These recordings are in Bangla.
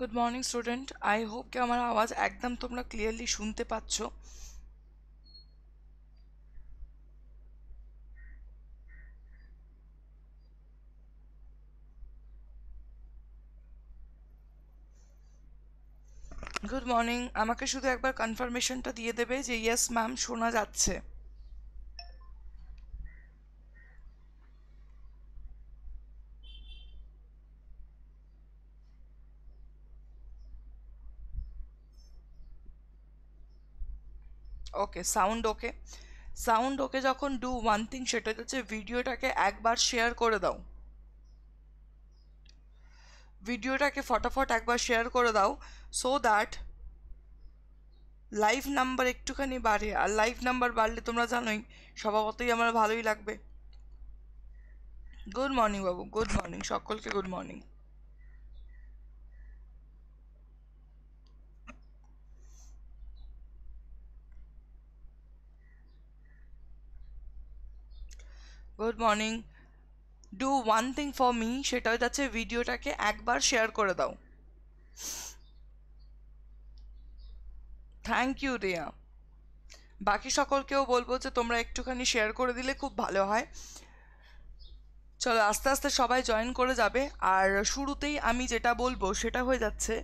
Good morning student I hope কি আমার আওয়াজ একদম তোমরা ক্লিয়ারলি শুনতে পাচ্ছ গুড মর্নিং আমাকে শুধু একবার কনফার্মেশনটা দিয়ে দেবে যে ইয়েস ম্যাম শোনা যাচ্ছে ওকে সাউন্ড ওকে সাউন্ড ওকে যখন ডু ওয়ান থিং সেটা হচ্ছে ভিডিওটাকে একবার শেয়ার করে দাও ভিডিওটাকে ফটাফট একবার শেয়ার করে দাও সো দ্যাট লাইভ নাম্বার একটুখানি বাড়ে আর লাইভ নাম্বার বাড়লে তোমরা জানোই স্বভাবতই আমার ভালোই লাগবে গুড মর্নিং বাবু গুড মর্নিং সকলকে good morning good morning do one thing for me সেটা যাচ্ছে ভিডিওটাকে একবার শেয়ার করে দাও থ্যাংক ইউ রিয়া বাকি সকলকেও বলবো যে তোমরা একটুখানি শেয়ার করে দিলে খুব ভালো হয় চলো আস্তে আস্তে সবাই জয়েন করে যাবে আর শুরুতেই আমি যেটা বলবো সেটা হয়ে যাচ্ছে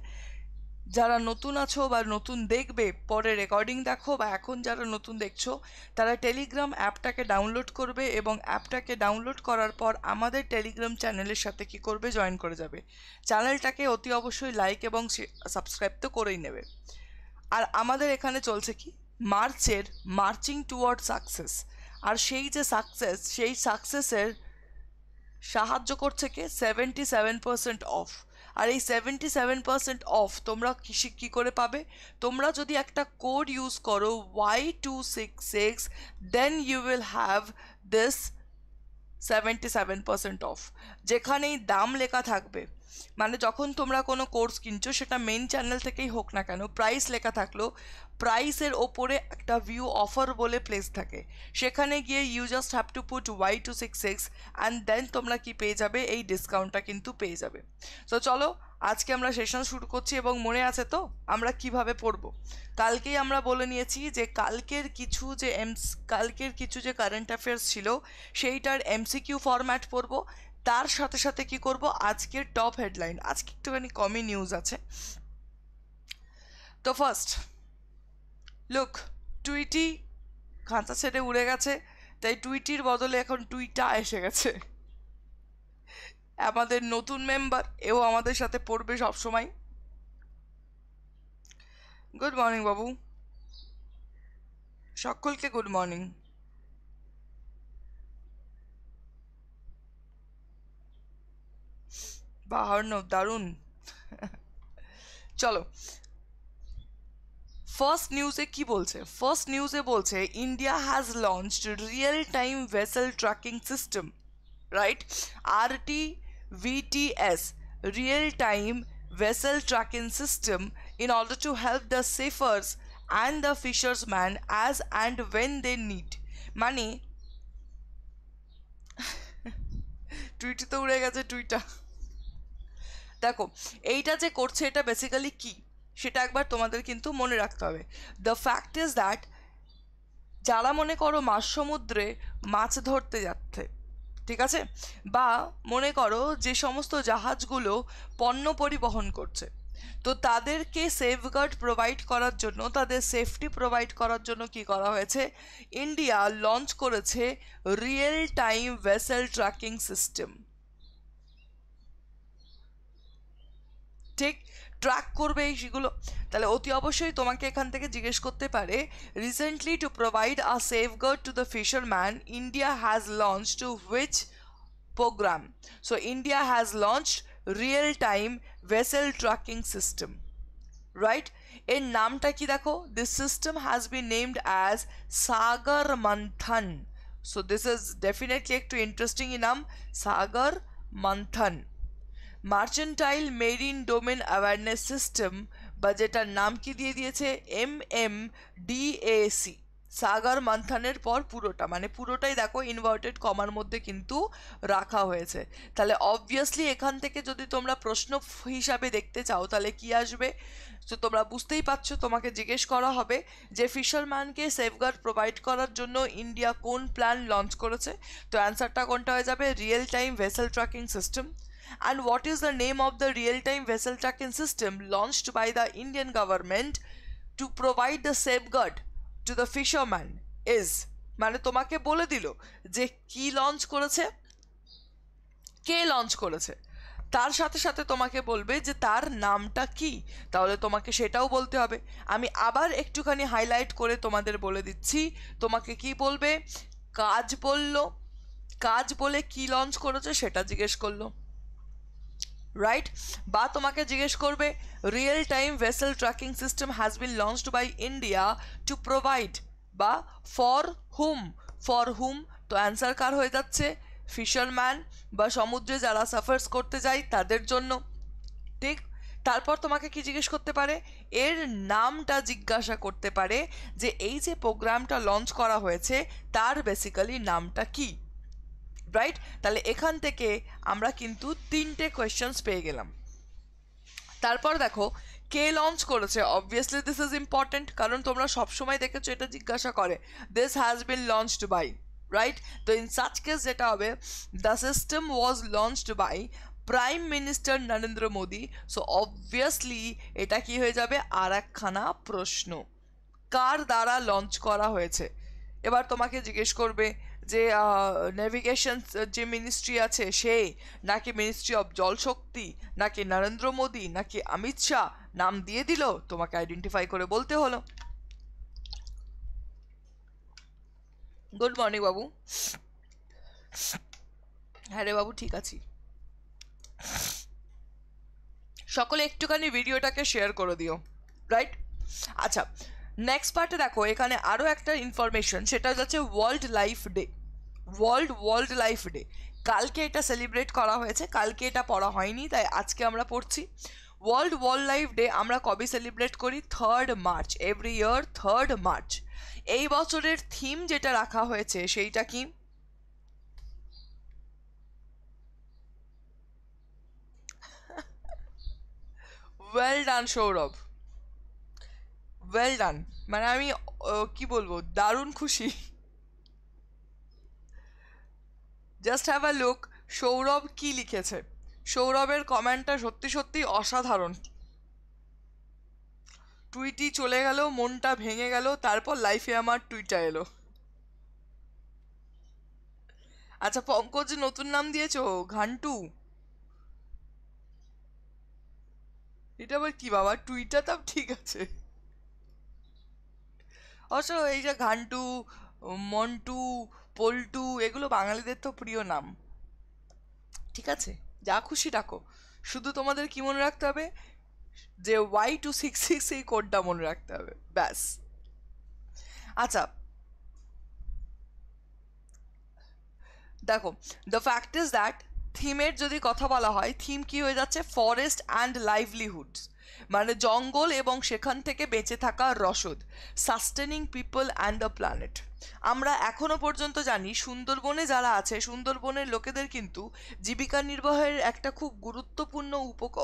যারা নতুন আছো বা নতুন দেখবে পরে রেকর্ডিং দেখো বা এখন যারা নতুন দেখছো তারা টেলিগ্রাম অ্যাপটাকে ডাউনলোড করবে এবং অ্যাপটাকে ডাউনলোড করার পর আমাদের টেলিগ্রাম চ্যানেলের সাথে কি করবে জয়েন করে যাবে চ্যানেলটাকে অতি অবশ্যই লাইক এবং সাবস্ক্রাইব তো করেই নেবে আর আমাদের এখানে চলছে কি মার্চের মার্চিং টুয়ার্ড সাকসেস আর সেই যে সাকসেস সেই সাকসেসের সাহায্য করছে কে সেভেন্টি সেভেন পার্সেন্ট অফ আর এই সেভেন্টি সেভেন পার্সেন্ট অফ তোমরা কিসে কী করে পাবে তোমরা যদি একটা কোড ইউজ করো Y two six six then you will have this seventy seven percent of যেখানেই দাম লেখা থাকবে মানে যখন তোমরা কোনো কোর্স কিনছো সেটা মেন চ্যানেল থেকেই হোক না কেন প্রাইস লেখা থাকলো প্রাইসের ওপরে একটা ভিউ অফার বলে প্লেস থাকে সেখানে গিয়ে you just have to put Y two six six and then তোমরা কি পেয়ে যাবে এই ডিসকাউন্টটা কিন্তু পেয়ে যাবে তো চলো আজকে আমরা সেশন শুরু করছি এবং মনে আছে তো আমরা কিভাবে পড়ব কালকেই আমরা বলে নিয়েছি যে কালকের কিছু যে এমস কালকের কিছু যে কারেন্ট অ্যাফেয়ার্স ছিল সেইটার এমসিকিউ ফরম্যাট পড়বো তার সাথে সাথে কি করব আজকের টপ হেডলাইন আজকে একটুখানি কমই নিউজ আছে তো ফার্স্ট লুক টুইটি খাঁচা ছেড়ে উড়ে গেছে তাই টুইটির বদলে এখন টুইটা এসে গেছে আমাদের নতুন মেম্বার এও আমাদের সাথে পড়বে সবসময় গুড মর্নিং বাবু সকলকে গুড মর্নিং বা দারুণ চলো ফার্স্ট নিউজে কি বলছে ফার্স্ট নিউজে বলছে India has launch real time vessel tracking system right RT VTS real time vessel tracking system in order to help the sailors and fishers man as and when they need মানে টুইটে তো উড়ে গেছে টুইটা দেখো এইটা যে করছে এটা বেসিক্যালি কি সেটা একবার তোমাদের কিন্তু মনে রাখতে হবে দ্য ফ্যাক্ট ইজ দ্যাট যারা মনে করো মাছ সমুদ্রে মাছ ধরতে যাচ্ছে ঠিক আছে বা মনে করো যে সমস্ত জাহাজগুলো পণ্য পরিবহন করছে তো তাদেরকে সেফগার্ড প্রোভাইড করার জন্য তাদের সেফটি প্রোভাইড করার জন্য কি করা হয়েছে ইন্ডিয়া লঞ্চ করেছে real time vessel tracking system ঠিক ট্র্যাক করবে এইগুলো তাহলে অতি অবশ্যই তোমাকে এখান থেকে জিজ্ঞেস করতে পারে recently to provide a safeguard to the fisherman India has launched to which programme so India has launched real time Vessel Tracking System right in নামটা কি দেখো this system has been named as Sagar Manthan so this is Definitely ایک تو interesting نیم Sagar Manthan mercantile marine domain awareness system বা যেটার নাম কি দিয়ে দিয়েছে এম এম ডিএসি সাগর মান্থানের পর পুরোটা মানে পুরোটাই দেখো ইনভার্টেড কমার মধ্যে কিন্তু রাখা হয়েছে তাহলে অবভিয়াসলি এখান থেকে যদি তোমরা প্রশ্ন হিসাবে দেখতে চাও তাহলে কি আসবে তো তোমরা বুঝতেই পারছো তোমাকে জিজ্ঞেস করা হবে যে ফিশারম্যানকে সেফগার্ড প্রোভাইড করার জন্য ইন্ডিয়া কোন প্ল্যান লঞ্চ করেছে তো অ্যান্সারটা কোনটা হয়ে যাবে real time vessel tracking system and what is the name of the real-time vessel tracking system launched by the Indian government to provide the safeguard to the fisherman is মানে তোমাকে বলে দিল যে কি লঞ্চ করেছে কে লঞ্চ করেছে তার সাথে সাথে তোমাকে বলবে যে তার নামটা কি তাহলে তোমাকে সেটাও বলতে হবে আমি আবার একটুখানি হাইলাইট করে তোমাদের বলে দিচ্ছি তোমাকে কি বলবে কাজ বলল কাজ বলে কি লঞ্চ করেছে সেটা জিজ্ঞেস করলো রাইট বা তোমাকে জিজ্ঞেস করবে real time vessel tracking system has been launched by India to provide বা ফর হুম ফর হুম তো অ্যান্সার কার হয়ে যাচ্ছে ফিশারম্যান বা সমুদ্রে যারা সাফার্স করতে যায় তাদের জন্য ঠিক তারপর তোমাকে কি জিজ্ঞেস করতে পারে এর নামটা জিজ্ঞাসা করতে পারে যে এই যে প্রোগ্রামটা লঞ্চ করা হয়েছে তার বেসিক্যালি নামটা কী রাইট তাহলে এখান থেকে আমরা কিন্তু তিনটে কোয়েশ্চেন্স পেয়ে গেলাম তারপর দেখো কে লঞ্চ করেছে অবভিয়াসলি দিস ইজ ইম্পর্ট্যান্ট কারণ তোমরা সবসময় দেখেছো এটা জিজ্ঞাসা করে this has been launched by right তো ইন সাচ কেস যেটা হবে the system was launched by prime minister Narendra Modi so obviously এটা কি হয়ে যাবে আর একখানা প্রশ্ন কার দ্বারা লঞ্চ করা হয়েছে এবার তোমাকে জিজ্ঞেস করবে যে নেভিগেশন যে মিনিস্ট্রি আছে সে নাকি মিনিস্ট্রি অফ জলশক্তি নাকি নরেন্দ্র মোদী নাকি অমিত শাহ নাম দিয়ে দিল তোমাকে আইডেন্টিফাই করে বলতে হলো গুড মর্নিং বাবু হ্যাঁ রে বাবু ঠিক আছি সকলে একটুখানি ভিডিওটাকে শেয়ার করে দিও রাইট আচ্ছা নেক্সট পার্টে দেখো এখানে আরও একটা ইনফরমেশন সেটা হচ্ছে world life day world world life day কালকে এটা সেলিব্রেট করা হয়েছে কালকে এটা পড়া হয়নি তাই আজকে আমরা পড়ছি ওয়ার্ল্ড ওয়ার্ল্ড লাইফ ডে আমরা কবে সেলিব্রেট করি third March every year third March এই বছরের থিম যেটা রাখা হয়েছে সেইটা কি well done Sourav well done মানে আমি কি বলবো দারুণ খুশি just have a look Sourav কি লিখেছে সৌরভের কমেন্টটা সত্যি সত্যি অসাধারণ টুইটি চলে গেল মনটা ভেঙে গেল তারপর লাইফে আমার টুইটটা এলো আচ্ছা পঙ্কজ নতুন নাম দিয়েছ ঘান্টু এটা আবার কি বাবা টুইটটা তো ঠিক আছে অবশ্য এই যে ঘান্টু মন্টু পল্টু এগুলো বাঙালিদের তো প্রিয় নাম ঠিক আছে যা খুশি ডাকো শুধু তোমাদের কি মনে রাখতে হবে যে ওয়াই টু সিক্স সিক্স এই কোডটা মনে রাখতে হবে ব্যাস আচ্ছা দেখো দ্য ফ্যাক্ট ইজ দ্যাট থিমের যদি কথা বলা হয় থিম কি হয়ে যাচ্ছে ফরেস্ট অ্যান্ড লাইভলিহুডস মানে জঙ্গল এবং সেখান থেকে বেঁচে থাকার রসদ sustaining people and the planet আমরা এখনও পর্যন্ত জানি সুন্দরবনে যারা আছে সুন্দরবনের লোকেদের কিন্তু জীবিকা নির্বাহের একটা খুব গুরুত্বপূর্ণ উপক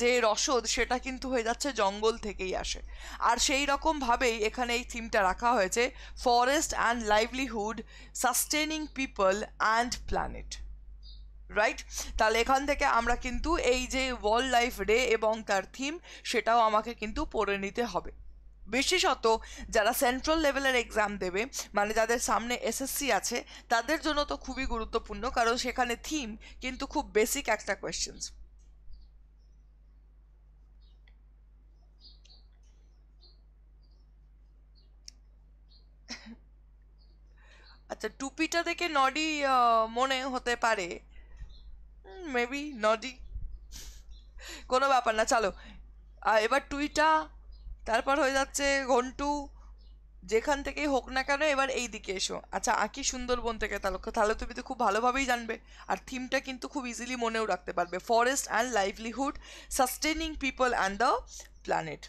যে রসদ সেটা কিন্তু হয়ে যাচ্ছে জঙ্গল থেকেই আসে আর সেই রকমভাবেই এখানে এই থিমটা রাখা হয়েছে forest and livelihood sustaining people and planet right তাহলে এখান থেকে আমরা কিন্তু এই যে ওয়ার্ল্ড লাইফ ডে এবং তার থিম সেটাও আমাকে কিন্তু পড়ে নিতে হবে বিশেষত যারা সেন্ট্রাল লেভেলের এক্সাম দেবে মানে যাদের সামনে এসএসসি আছে তাদের জন্য তো খুবই গুরুত্বপূর্ণ কারণ সেখানে থিম কিন্তু খুব বেসিক একটা কোয়েশ্চেন্স আচ্ছা টুপিটা দেখে নডি মনে হতে পারে মেবি hmm, নডি কোনো ব্যাপার না চলো আর এবার টুইটা তারপর হয়ে যাচ্ছে ঘন্টু যেখান থেকেই হোক না কেন এবার এই দিকে এসো আচ্ছা আঁকি সুন্দরবন থেকে তাহলে তাহলে তুমি তো খুব ভালোভাবেই জানবে আর থিমটা কিন্তু খুব ইজিলি মনেও রাখতে পারবে forest and livelihood sustaining people and the planet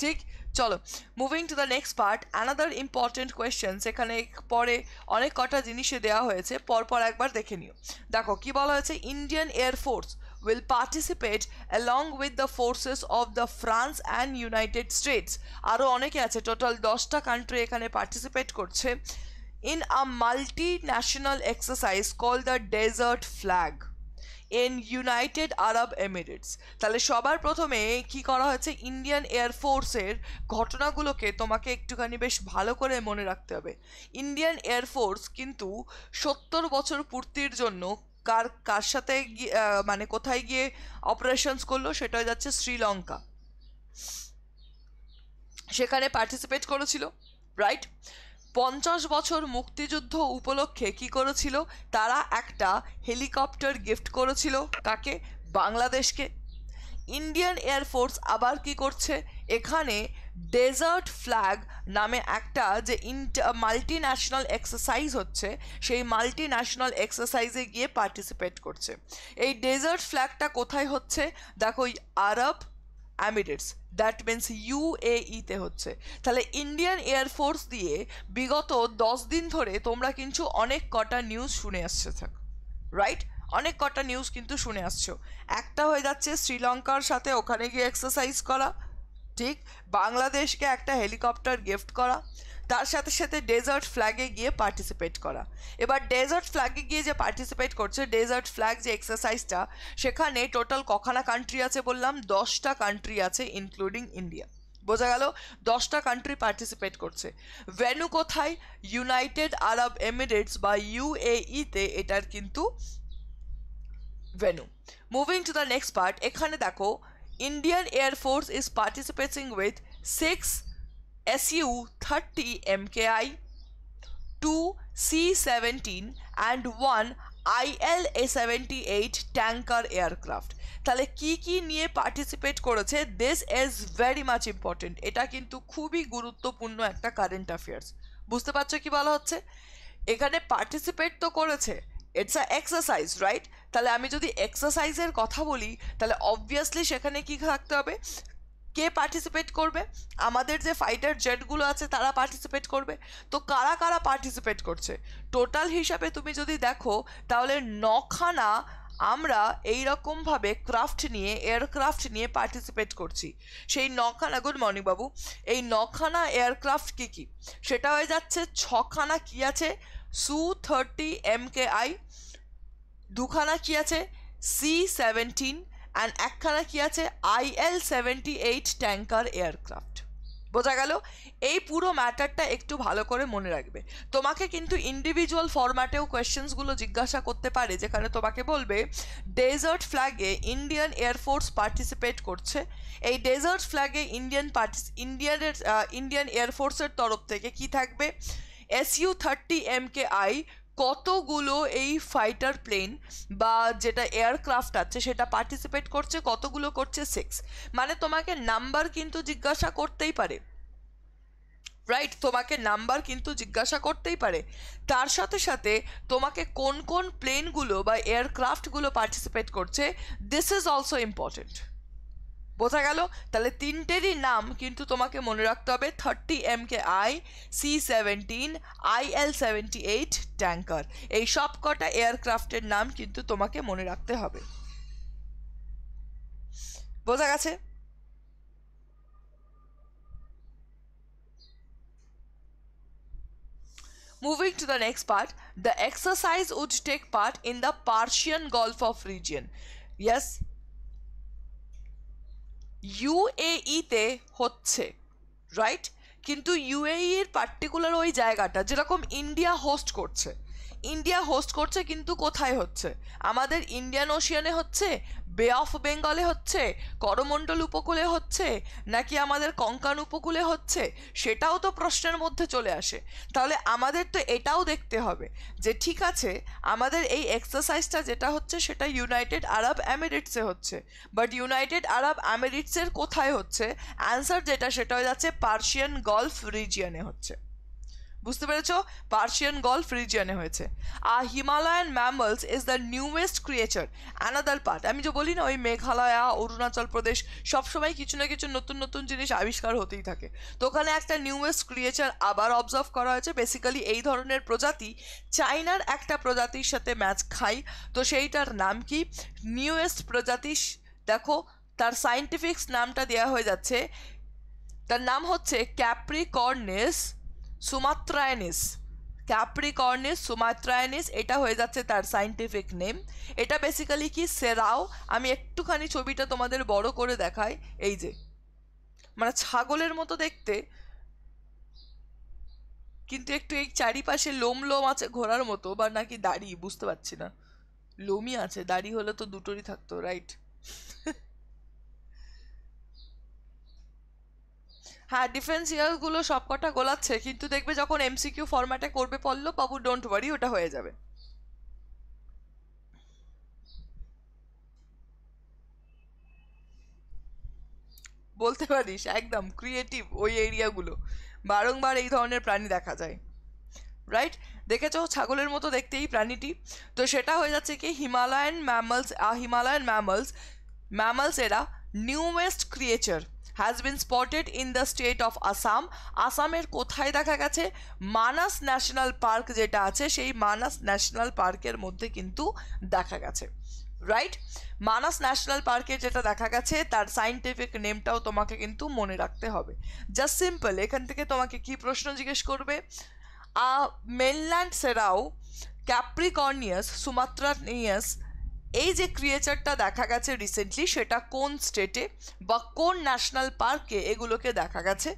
ঠিক চলো moving to the next part another important question সেখানে পরে অনেক কটা জিনিসে দেওয়া হয়েছে পরপর একবার দেখে নিও দেখো কি বলা হয়েছে Indian air force will participate along with the forces of the France and United States আরও অনেকে আছে টোটাল দশটা কান্ট্রি এখানে পার্টিসিপেট করছে in a multi national exercise call the desert flag in United Arab Emirates তাহলে সবার প্রথমে কি করা হয়েছে ইন্ডিয়ান এয়ারফোর্সের ঘটনাগুলোকে তোমাকে একটুখানি বেশ ভালো করে মনে রাখতে হবে ইন্ডিয়ান এয়ারফোর্স কিন্তু সত্তর বছর পূর্তির জন্য কার কার সাথে মানে কোথায় গিয়ে অপারেশনস করলো সেটা যাচ্ছে শ্রীলঙ্কা সেখানে পার্টিসিপেট করেছিল রাইট পঞ্চাশ বছর মুক্তিযুদ্ধ উপলক্ষে কি করেছিল তারা একটা হেলিকপ্টার গিফট করেছিল কাকে বাংলাদেশকে ইন্ডিয়ান এয়ারফোর্স আবার কি করছে এখানে ডেজার্ট ফ্ল্যাগ নামে একটা যে ইন্টার মাল্টি ন্যাশনাল এক্সারসাইজ হচ্ছে সেই মাল্টি ন্যাশনাল এক্সারসাইজে গিয়ে পার্টিসিপেট করছে এই ডেজার্ট ফ্ল্যাগটা কোথায় হচ্ছে দেখো আরব অ্যামিডেটস দ্যাট মিন্স ইউএইতে হচ্ছে তাহলে ইন্ডিয়ান এয়ারফোর্স দিয়ে বিগত দশ দিন ধরে তোমরা কিন্তু অনেক কটা নিউজ শুনে আসছে থাক রাইট অনেক কটা নিউজ কিন্তু শুনে আসছো একটা হয়ে যাচ্ছে শ্রীলঙ্কার সাথে ওখানে গিয়ে এক্সারসাইজ করা ঠিক বাংলাদেশকে একটা হেলিকপ্টার গিফট করা তার সাথে সাথে ডেজার্ট ফ্ল্যাগে গিয়ে পার্টিসিপেট করা এবার ডেজার্ট ফ্ল্যাগে গিয়ে যে পার্টিসিপেট করছে ডেজার্ট ফ্ল্যাগ যে এক্সারসাইজটা সেখানে টোটাল কখানা কান্ট্রি আছে বললাম দশটা কান্ট্রি আছে ইনক্লুডিং ইন্ডিয়া বোঝা গেল দশটা কান্ট্রি পার্টিসিপেট করছে ভেনু কোথায় ইউনাইটেড আরব এমিরেটস বা ইউএইতে e এটার কিন্তু venue moving to the next part এখানে দেখো Indian air force is participating with six SU 30 MKI, 2 C 17 and 1 ILA 78 tanker aircraft তাহলে কি কি নিয়ে পার্টিসিপেট করেছে this is very much important এটা কিন্তু খুবই গুরুত্বপূর্ণ একটা কারেন্ট অ্যাফেয়ার্স বুঝতে পারছো কি বলা হচ্ছে এখানে পার্টিসিপেট তো করেছে ইটস আ এক্সারসাইজ রাইট তাহলে আমি যদি এক্সারসাইজের কথা বলি তাহলে অবভিয়াসলি সেখানে কি থাকতে হবে কে পার্টিসিপেট করবে আমাদের যে ফাইটার জেটগুলো আছে তারা পার্টিসিপেট করবে তো কারা কারা পার্টিসিপেট করছে টোটাল হিসাবে তুমি যদি দেখো তাহলে নখানা আমরা এই রকমভাবে ক্রাফট নিয়ে এয়ারক্রাফট নিয়ে পার্টিসিপেট করছি সেই নখানা গুড মর্নিং বাবু এই নখানা এয়ারক্রাফট কী কী সেটা হয়ে যাচ্ছে ছখানা কী আছে সু থার্টি এম কে আই দুখানা কী আছে সি সেভেন্টিন অ্যান্ড একখানা কী আছে IL seventy eight tanker aircraft বোঝা গেল এই পুরো ম্যাটারটা একটু ভালো করে মনে রাখবে তোমাকে কিন্তু ইন্ডিভিজুয়াল ফরম্যাটেও কোয়েশ্চেন্সগুলো জিজ্ঞাসা করতে পারে যেখানে তোমাকে বলবে ডেজার্ট ফ্ল্যাগে ইন্ডিয়ান এয়ারফোর্স পার্টিসিপেট করছে এই ডেজার্ট ফ্ল্যাগে ইন্ডিয়ান পার্টিস ইন্ডিয়ানের ইন্ডিয়ান এয়ারফোর্সের তরফ থেকে কি থাকবে SU thirty M K I কতগুলো এই ফাইটার প্লেন বা যেটা এয়ারক্রাফট আছে সেটা পার্টিসিপেট করছে কতগুলো করছে সিক্স মানে তোমাকে নাম্বার কিন্তু জিজ্ঞাসা করতেই পারে রাইট তোমাকে নাম্বার কিন্তু জিজ্ঞাসা করতেই পারে তার সাথে সাথে তোমাকে কোন কোন প্লেনগুলো বা এয়ারক্রাফটগুলো পার্টিসিপেট করছে দিস ইজ অলসো ইম্পর্টেন্ট বোঝা গেল তাহলে তিনটেরই নাম কিন্তু তোমাকে মনে রাখতে হবে thirty M K I C seventeen I L seventy eight tanker এই সব কটা এয়ারক্রাফটের নাম কিন্তু তোমাকে মনে রাখতে হবে বোঝা গেছে Moving to the next part, the exercise would take part in the Persian Gulf of region. Yes, ইউএইতে e হচ্ছে রাইট কিন্তু এর e পার্টিকুলার ওই জায়গাটা যেরকম ইন্ডিয়া হোস্ট করছে ইন্ডিয়া হোস্ট করছে কিন্তু কোথায় হচ্ছে আমাদের ইন্ডিয়ান ওশিয়ানে হচ্ছে বে অফ বেঙ্গলে হচ্ছে করমণ্ডল উপকূলে হচ্ছে নাকি আমাদের কঙ্কান উপকূলে হচ্ছে সেটাও তো প্রশ্নের মধ্যে চলে আসে তাহলে আমাদের তো এটাও দেখতে হবে যে ঠিক আছে আমাদের এই এক্সারসাইজটা যেটা হচ্ছে সেটা ইউনাইটেড আরব আমিরেটসে হচ্ছে বাট ইউনাইটেড আরব আমেরিটসের কোথায় হচ্ছে অ্যান্সার যেটা সেটা হয়ে যাচ্ছে পার্সিয়ান গলফ রিজিয়নে হচ্ছে বুঝতে পেরেছ পার্সিয়ান গল্ফ রিজিয়নে হয়েছে আর Himalayan mammals is the newest creature another part আমি যে বলি না ওই মেঘালয়া অরুণাচল প্রদেশ সবসময় কিছু না কিছু নতুন নতুন জিনিস আবিষ্কার হতেই থাকে তো ওখানে একটা নিউয়েস্ট ক্রিয়েচার আবার অবজার্ভ করা হয়েছে বেসিক্যালি এই ধরনের প্রজাতি চাইনার একটা প্রজাতির সাথে ম্যাচ খায় তো সেইটার নাম কি নিউয়েস্ট প্রজাতি দেখো তার সাইন্টিফিক্স নামটা দেওয়া হয়ে যাচ্ছে তার নাম হচ্ছে ক্যাপ্রিকর্নেস সুমাত্রায়নিস ক্যাপ্রিকর্নিস সুমাত্রায়নিস এটা হয়ে যাচ্ছে তার সাইন্টিফিক নেম এটা বেসিক্যালি কি সেরাও আমি একটুখানি ছবিটা তোমাদের বড় করে দেখাই এই যে মানে ছাগলের মতো দেখতে কিন্তু একটু এই চারিপাশে লোম লোম আছে ঘোরার মতো বা নাকি দাড়ি বুঝতে পারছি না লোমই আছে দাড়ি হলে তো দুটোরই থাকতো রাইট হ্যাঁ ডিফেন্স ইয়ারগুলো সবকটা গোলাচ্ছে কিন্তু দেখবে যখন এমসিকিউ ফরম্যাটে করবে পড়লো বাবু ডোন্ট ওয়ারি ওটা হয়ে যাবে বলতে পারিস একদম ক্রিয়েটিভ ওই এরিয়াগুলো বারংবার এই ধরনের প্রাণী দেখা যায় রাইট দেখেছ ছাগলের মতো দেখতে এই প্রাণীটি তো সেটা হয়ে যাচ্ছে কি Himalayan mammals Himalayan mammals mammals এরা newest creature has been spotted in the state of Assam আসামের কোথায় দেখা গেছে মানাস ন্যাশনাল পার্ক যেটা আছে সেই মানাস ন্যাশনাল পার্কের মধ্যে কিন্তু দেখা গেছে রাইট মানাস ন্যাশনাল পার্কে যেটা দেখা গেছে তার সাইন্টিফিক নেমটাও তোমাকে কিন্তু মনে রাখতে হবে জাস্ট সিম্পল এখান থেকে তোমাকে কি প্রশ্ন জিজ্ঞেস করবে মেনল্যান্ড সেরাও ক্যাপ্রিকর্নিয়াস সুমাত্রানিয়াস এই যে ক্রিয়েচারটা দেখা গেছে রিসেন্টলি সেটা কোন স্টেটে বা কোন ন্যাশনাল পার্কে এগুলোকে দেখা গেছে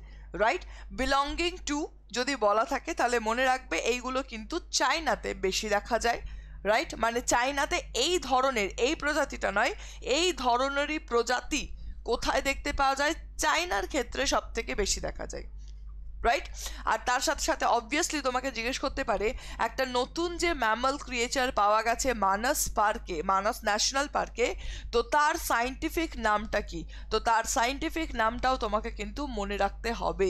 রাইট বিলঙ্গিং টু যদি বলা থাকে তাহলে মনে রাখবে এইগুলো কিন্তু চায়নাতে বেশি দেখা যায় রাইট মানে চায়নাতে এই ধরনের এই প্রজাতিটা নয় এই ধরনেরই প্রজাতি কোথায় দেখতে পাওয়া যায় চায়নার ক্ষেত্রে সবথেকে বেশি দেখা যায় রাইট আর তার সাথে সাথে অবভিয়াসলি তোমাকে জিজ্ঞেস করতে পারে একটা নতুন যে ম্যামাল ক্রিয়েচার পাওয়া গেছে মানস পার্কে মানস ন্যাশনাল পার্কে তো তার সাইন্টিফিক নামটা কি তো তার সাইন্টিফিক নামটাও তোমাকে কিন্তু মনে রাখতে হবে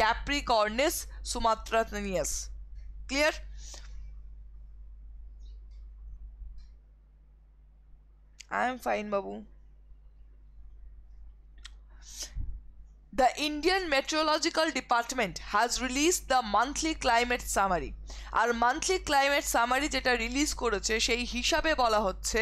Capricornis sumatraensis clear I am fine বাবু The Indian Meteorological Department has released the monthly climate summary আর মান্থলি ক্লাইমেট সামারি যেটা রিলিজ করেছে সেই হিসাবে বলা হচ্ছে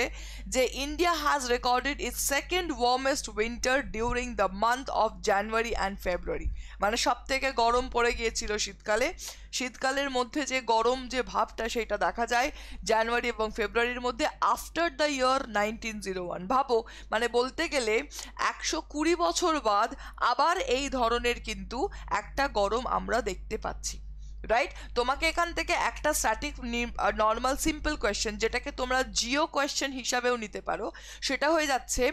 যে India has recorded it's second warmest winter during the month of January and February মানে সব থেকে গরম পড়ে গিয়েছিল শীতকালে শীতকালের মধ্যে যে গরম যে ভাবটা সেটা দেখা যায় জানুয়ারি এবং ফেব্রুয়ারির মধ্যে after the year nineteen zero one ভাবো মানে বলতে গেলে একশো কুড়ি বছর বাদ আবার এই ধরনের কিন্তু একটা গরম আমরা দেখতে পাচ্ছি রাইট তোমাকে এখান থেকে একটা স্ট্যাটিক নর্মাল সিম্পল কোয়েশ্চেন যেটাকে তোমরা জিও কোয়েশ্চেন হিসাবেও নিতে পারো সেটা হয়ে যাচ্ছে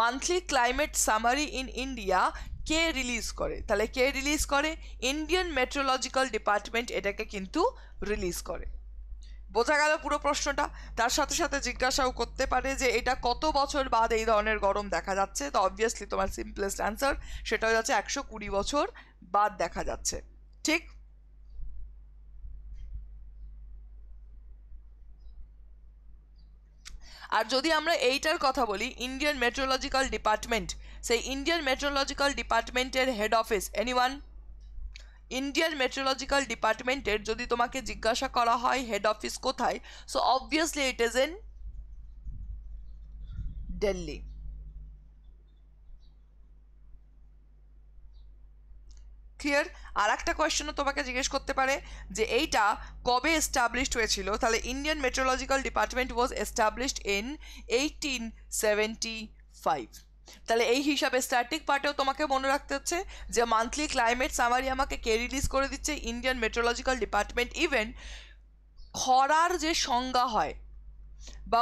monthly climate summary in India কে রিলিজ করে তাহলে কে রিলিজ করে ইন্ডিয়ান মেট্রোলজিক্যাল ডিপার্টমেন্ট এটাকে কিন্তু রিলিজ করে বোঝা গেল পুরো প্রশ্নটা তার সাথে সাথে জিজ্ঞাসাও করতে পারে যে এটা কত বছর বাদ এই ধরনের গরম দেখা যাচ্ছে তো অবভিয়াসলি তোমার সিম্পলেস্ট অ্যান্সার সেটা হয়ে যাচ্ছে একশো কুড়ি বছর বাদ দেখা যাচ্ছে ঠিক আর যদি আমরা এইটার কথা বলি ইন্ডিয়ান মেট্রোলজিক্যাল ডিপার্টমেন্ট সেই ইন্ডিয়ান মেট্রোলজিক্যাল ডিপার্টমেন্টের head office anyone Indian meteorological ডিপার্টমেন্টের যদি তোমাকে জিজ্ঞাসা করা হয় হেড অফিস কোথায় so obviously it is in Delhi clear আর একটা কোয়েশ্চনও তোমাকে জিজ্ঞেস করতে পারে যে এইটা কবে এস্টাবলিশড হয়েছিল তাহলে Indian meteorological department was established in eighteen seventy five তাহলে এই হিসাবে স্ট্যাটিক পার্টেও তোমাকে মনে রাখতে হচ্ছে যে মান্থলি ক্লাইমেট সামারি আমাকে কে রিলিজ করে দিচ্ছে ইন্ডিয়ান মেট্রোলজিক্যাল ডিপার্টমেন্ট ইভেন খরার যে সংজ্ঞা হয় বা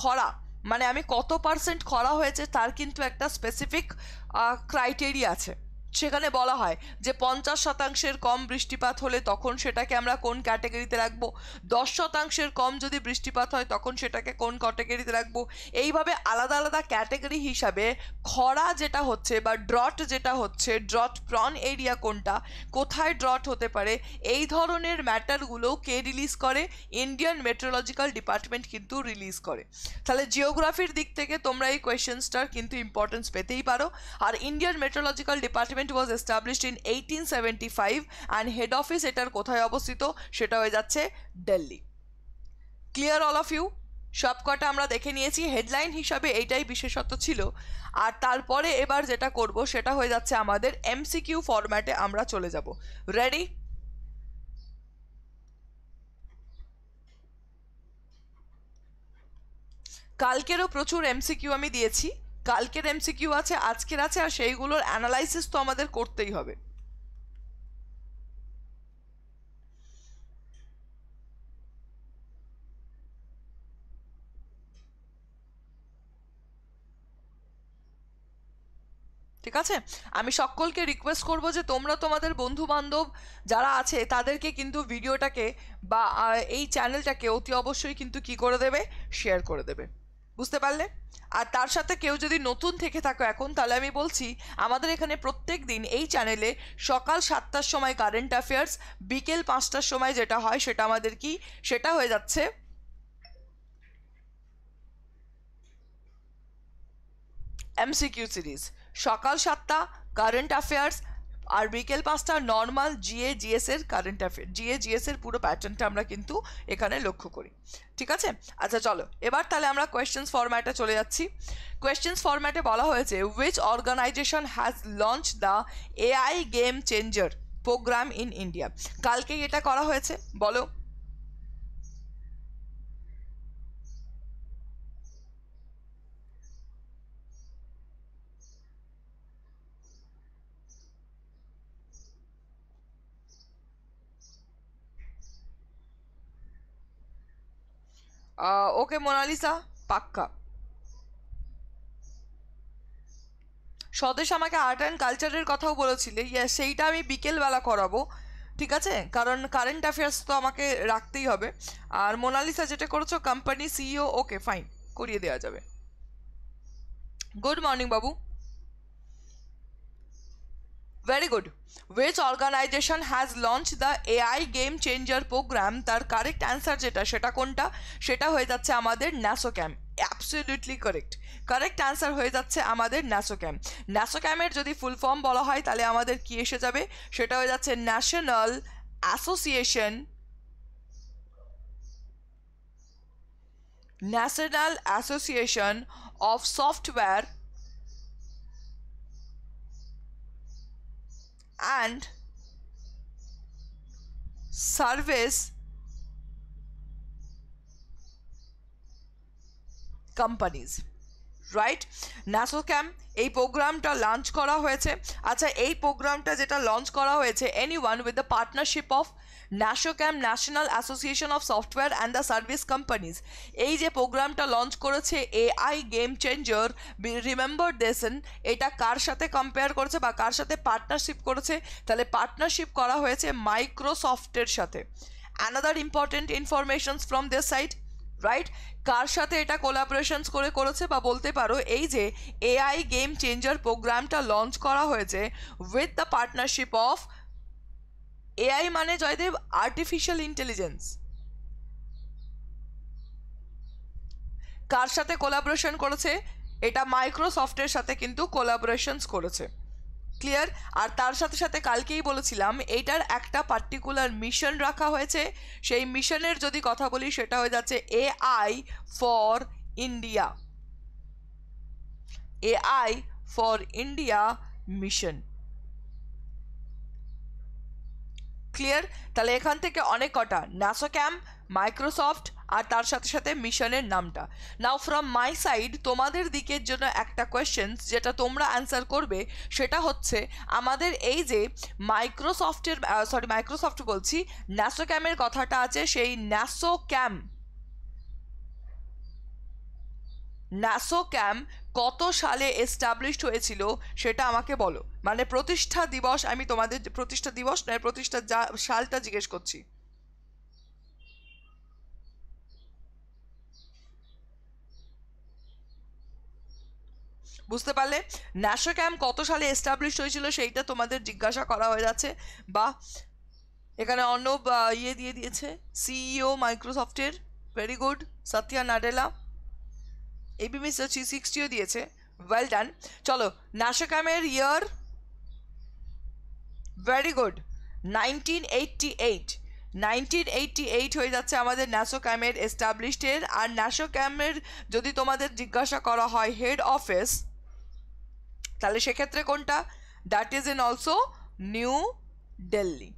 খরা মানে আমি কত পার্সেন্ট খরা হয়েছে তার কিন্তু একটা স্পেসিফিক ক্রাইটেরিয়া আছে সেখানে বলা হয় যে পঞ্চাশ শতাংশের কম বৃষ্টিপাত হলে তখন সেটাকে আমরা কোন ক্যাটাগরিতে রাখবো দশ শতাংশের কম যদি বৃষ্টিপাত হয় তখন সেটাকে কোন ক্যাটাগরিতে রাখবো এইভাবে আলাদা আলাদা ক্যাটাগরি হিসাবে খরা যেটা হচ্ছে বা ড্রট যেটা হচ্ছে ড্রট প্রন এরিয়া কোনটা কোথায় ড্রট হতে পারে এই ধরনের ম্যাটারগুলো কে রিলিজ করে ইন্ডিয়ান মেট্রোলজিক্যাল ডিপার্টমেন্ট কিন্তু রিলিজ করে তাহলে জিওগ্রাফির দিক থেকে তোমরা এই কোয়েশ্চেন্সটার কিন্তু ইম্পর্টেন্স পেতেই পারো আর Indian meteorological department department was established in eighteen seventy five and head office এটার কোথায় অবস্থিত সেটা হয়ে যাচ্ছে Delhi clear all of you সবকটা আমরা দেখে নিয়েছি হেডলাইন হিসাবে এইটাই বিশেষত ছিল আর তারপরে এবার যেটা করব সেটা হয়ে যাচ্ছে আমাদের এমসিকিউ ফরম্যাটে আমরা চলে যাব রেডি কালকেরও প্রচুর এমসিকিউ আমি দিয়েছি কালকের এমসিকিউ আছে আজকের আছে আর সেইগুলোর অ্যানালাইসিস তো আমাদের করতেই হবে ঠিক আছে আমি সকলকে রিকোয়েস্ট করব যে তোমরা তোমাদের বন্ধু বান্ধব যারা আছে তাদেরকে কিন্তু ভিডিওটাকে বা এই চ্যানেলটাকে অতি অবশ্যই কিন্তু কি করে দেবে শেয়ার করে দেবে বুঝতে পারলে আর তার সাথে কেউ যদি নতুন থেকে থাকো এখন তাহলে আমি বলছি আমাদের এখানে প্রত্যেক দিন এই চ্যানেলে সকাল সাতটার সময় কারেন্ট অ্যাফেয়ার্স বিকেল পাঁচটার সময় যেটা হয় সেটা আমাদের কি সেটা হয়ে যাচ্ছে এমসিকিউ সিরিজ সকাল সাতটা কারেন্ট অ্যাফেয়ার্স আর বিকেল পাঁচটা নর্মাল জিএ জিএসের কারেন্ট অ্যাফেয়ার জিএ জিএসের পুরো প্যাটার্নটা আমরা কিন্তু এখানে লক্ষ্য করি ঠিক আছে আচ্ছা চলো এবার তাহলে আমরা কোয়েশ্চেন্স ফরম্যাটে চলে যাচ্ছি কোয়েশ্চেন্স ফরম্যাটে বলা হয়েছে which organisation has launch the AI game changer programme in India কালকে এটা করা হয়েছে বলো ওকে মোনালিসা পাক্কা স্বদেশ আমাকে আর্ট অ্যান্ড কালচারের কথাও বলেছিলে ইয়া সেইটা আমি বিকেলবেলা করাবো ঠিক আছে কারণ কারেন্ট অ্যাফেয়ার্স তো আমাকে রাখতেই হবে আর মোনালিসা যেটা করেছো কোম্পানি সিইও ওকে ফাইন করিয়ে দেওয়া যাবে গুড মর্নিং বাবু very good which organisation has launch the AI game changer programme তার কারেক্ট অ্যান্সার যেটা সেটা কোনটা সেটা হয়ে যাচ্ছে আমাদের NASSCOM absolutely correct correct answer হয়ে যাচ্ছে আমাদের ন্যাসো ন্যাসোক্যাম ন্যাসোক্যামের যদি ফুল ফর্ম বলা হয় তাহলে আমাদের কী এসে যাবে সেটা হয়ে যাচ্ছে national association national association of software and service companies right ন্যাশনাল ক্যাম্প এই প্রোগ্রামটা লঞ্চ করা হয়েছে আচ্ছা এই প্রোগ্রামটা যেটা লঞ্চ করা হয়েছে any one with the partnership of NASSCOM national association of software and the service companies এই যে প্রোগ্রামটা লঞ্চ করেছে এআই গেম চেঞ্জার রিমেম্বার দেসন এটা কার সাথে কম্পেয়ার করেছে বা কার সাথে পার্টনারশিপ করেছে তাহলে পার্টনারশিপ করা হয়েছে মাইক্রোসফটের সাথে another important informations from this site right কার সাথে এটা কোলাবোরেশনস করে করেছে বা বলতে পারো এই যে এআই গেম চেঞ্জার প্রোগ্রামটা লঞ্চ করা হয়েছে with the partnership of AI মানে জয়দেব আর্টিফিশিয়াল ইন্টেলিজেন্স কার সাথে কোলাবোরেশন করেছে এটা মাইক্রোসফটের সাথে কিন্তু কোলাবোরেশনস করেছে ক্লিয়ার আর তার সাথে সাথে কালকেই বলেছিলাম এইটার একটা পার্টিকুলার মিশন রাখা হয়েছে সেই মিশনের যদি কথা বলি সেটা হয়ে যাচ্ছে AI for India AI for India mission clear তাহলে এখান থেকে অনেক কটা ন্যাসো ক্যাম্প মাইক্রোসফট আর তার সাথে সাথে মিশনের নামটা নাও ফ্রম মাই সাইড তোমাদের দিকের জন্য একটা কোয়েশ্চেন যেটা তোমরা অ্যান্সার করবে সেটা হচ্ছে আমাদের এই যে মাইক্রোসফটের সরি মাইক্রোসফট বলছি ন্যাসো ক্যামের কথাটা আছে সেই ন্যাসো ক্যাম ন্যাসো ক্যাম কত সালে এস্টাবলিশড হয়েছিল সেটা আমাকে বলো মানে প্রতিষ্ঠা দিবস আমি তোমাদের প্রতিষ্ঠা দিবস নয় প্রতিষ্ঠা যা সালটা জিজ্ঞেস করছি বুঝতে পারলে ন্যাশো ক্যাম্প কত সালে এস্টাবলিশ হয়েছিল সেইটা তোমাদের জিজ্ঞাসা করা হয়ে যাচ্ছে বা এখানে অন্য ইয়ে দিয়ে দিয়েছে সিইও মাইক্রোসফটের very good Satya Nadella ABP sir three সিক্সটিও দিয়েছে ওয়েল ডান চলো নাশকামের year very good nineteen eighty eight nineteen eighty eight হয়ে যাচ্ছে আমাদের ক্যামের এস্টাবলিশডের আর ন্যাশো ক্যাম্পের যদি তোমাদের জিজ্ঞাসা করা হয় হেড অফিস তাহলে সেক্ষেত্রে কোনটা that is in also New Delhi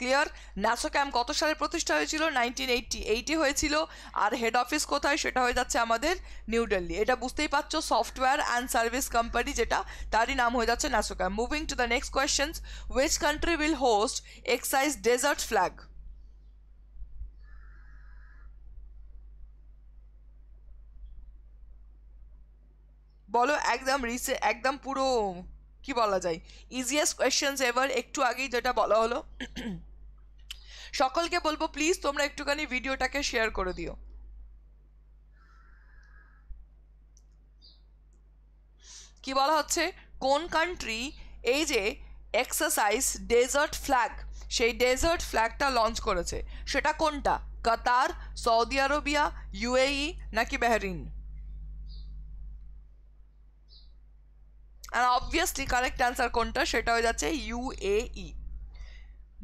clear NASSCOM কত সালে প্রতিষ্ঠা হয়েছিল নাইনটিন এইটটি এইটে হয়েছিল আর হেড অফিস কোথায় সেটা হয়ে যাচ্ছে আমাদের নিউ দিল্লি এটা বুঝতেই পারছো সফটওয়্যার অ্যান্ড সার্ভিস কোম্পানি যেটা তারই নাম হয়ে যাচ্ছে NASSCOM moving to the next questions which country will host exercise desert flag বলো একদম রিসে একদম পুরো কি বলা যায় ইজিয়েস্ট কোয়েশ্চেন্স এভার একটু আগেই যেটা বলা হলো সকলকে বলবো প্লিজ তোমরা একটুখানি ভিডিওটাকে শেয়ার করে দিও কি বলা হচ্ছে কোন কান্ট্রি এই যে এক্সারসাইজ ডেজার্ট ফ্ল্যাগ সেই ডেজার্ট ফ্ল্যাগটা লঞ্চ করেছে সেটা কোনটা Qatar Saudi Arabia UAE e নাকি বেহরিন অবভিয়াসলি কারেক্ট অ্যান্সার কোনটা সেটা হয়ে যাচ্ছে UAE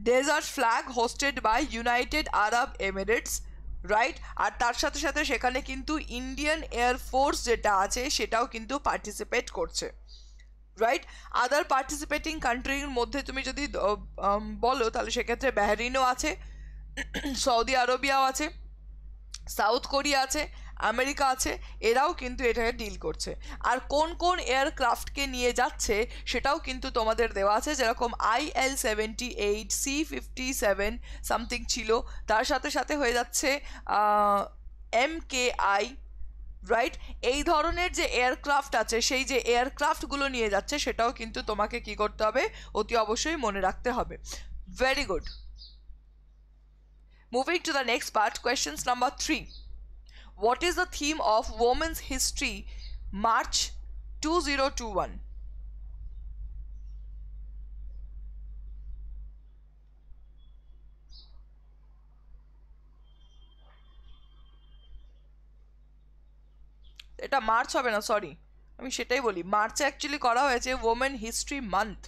desert flag hosted by United Arab Emirates right আর তার সাথে সাথে সেখানে কিন্তু ইন্ডিয়ান এয়ারফোর্স যেটা আছে সেটাও কিন্তু পার্টিসিপেট করছে রাইট আদার পার্টিসিপেটিং কান্ট্রির মধ্যে তুমি যদি বলো তাহলে সেক্ষেত্রে বাহরিনও আছে সৌদি আরবিয়াও আছে সাউথ কোরিয়া আছে আমেরিকা আছে এরাও কিন্তু এটাকে ডিল করছে আর কোন কোন এয়ারক্রাফটকে নিয়ে যাচ্ছে সেটাও কিন্তু তোমাদের দেওয়া আছে যেরকম I L seventy eight C fifty seven something ছিল তার সাথে সাথে হয়ে যাচ্ছে এম কে আই রাইট এই ধরনের যে এয়ারক্রাফট আছে সেই যে এয়ারক্রাফটগুলো নিয়ে যাচ্ছে সেটাও কিন্তু তোমাকে কি করতে হবে অতি অবশ্যই মনে রাখতে হবে very good moving to the next part questions number three what is the theme of Women's History March 2021? এটা মার্চ হবে না সরি আমি সেটাই বলি মার্চে অ্যাকচুয়ালি করা হয়েছে ওমেন হিস্ট্রি মান্থ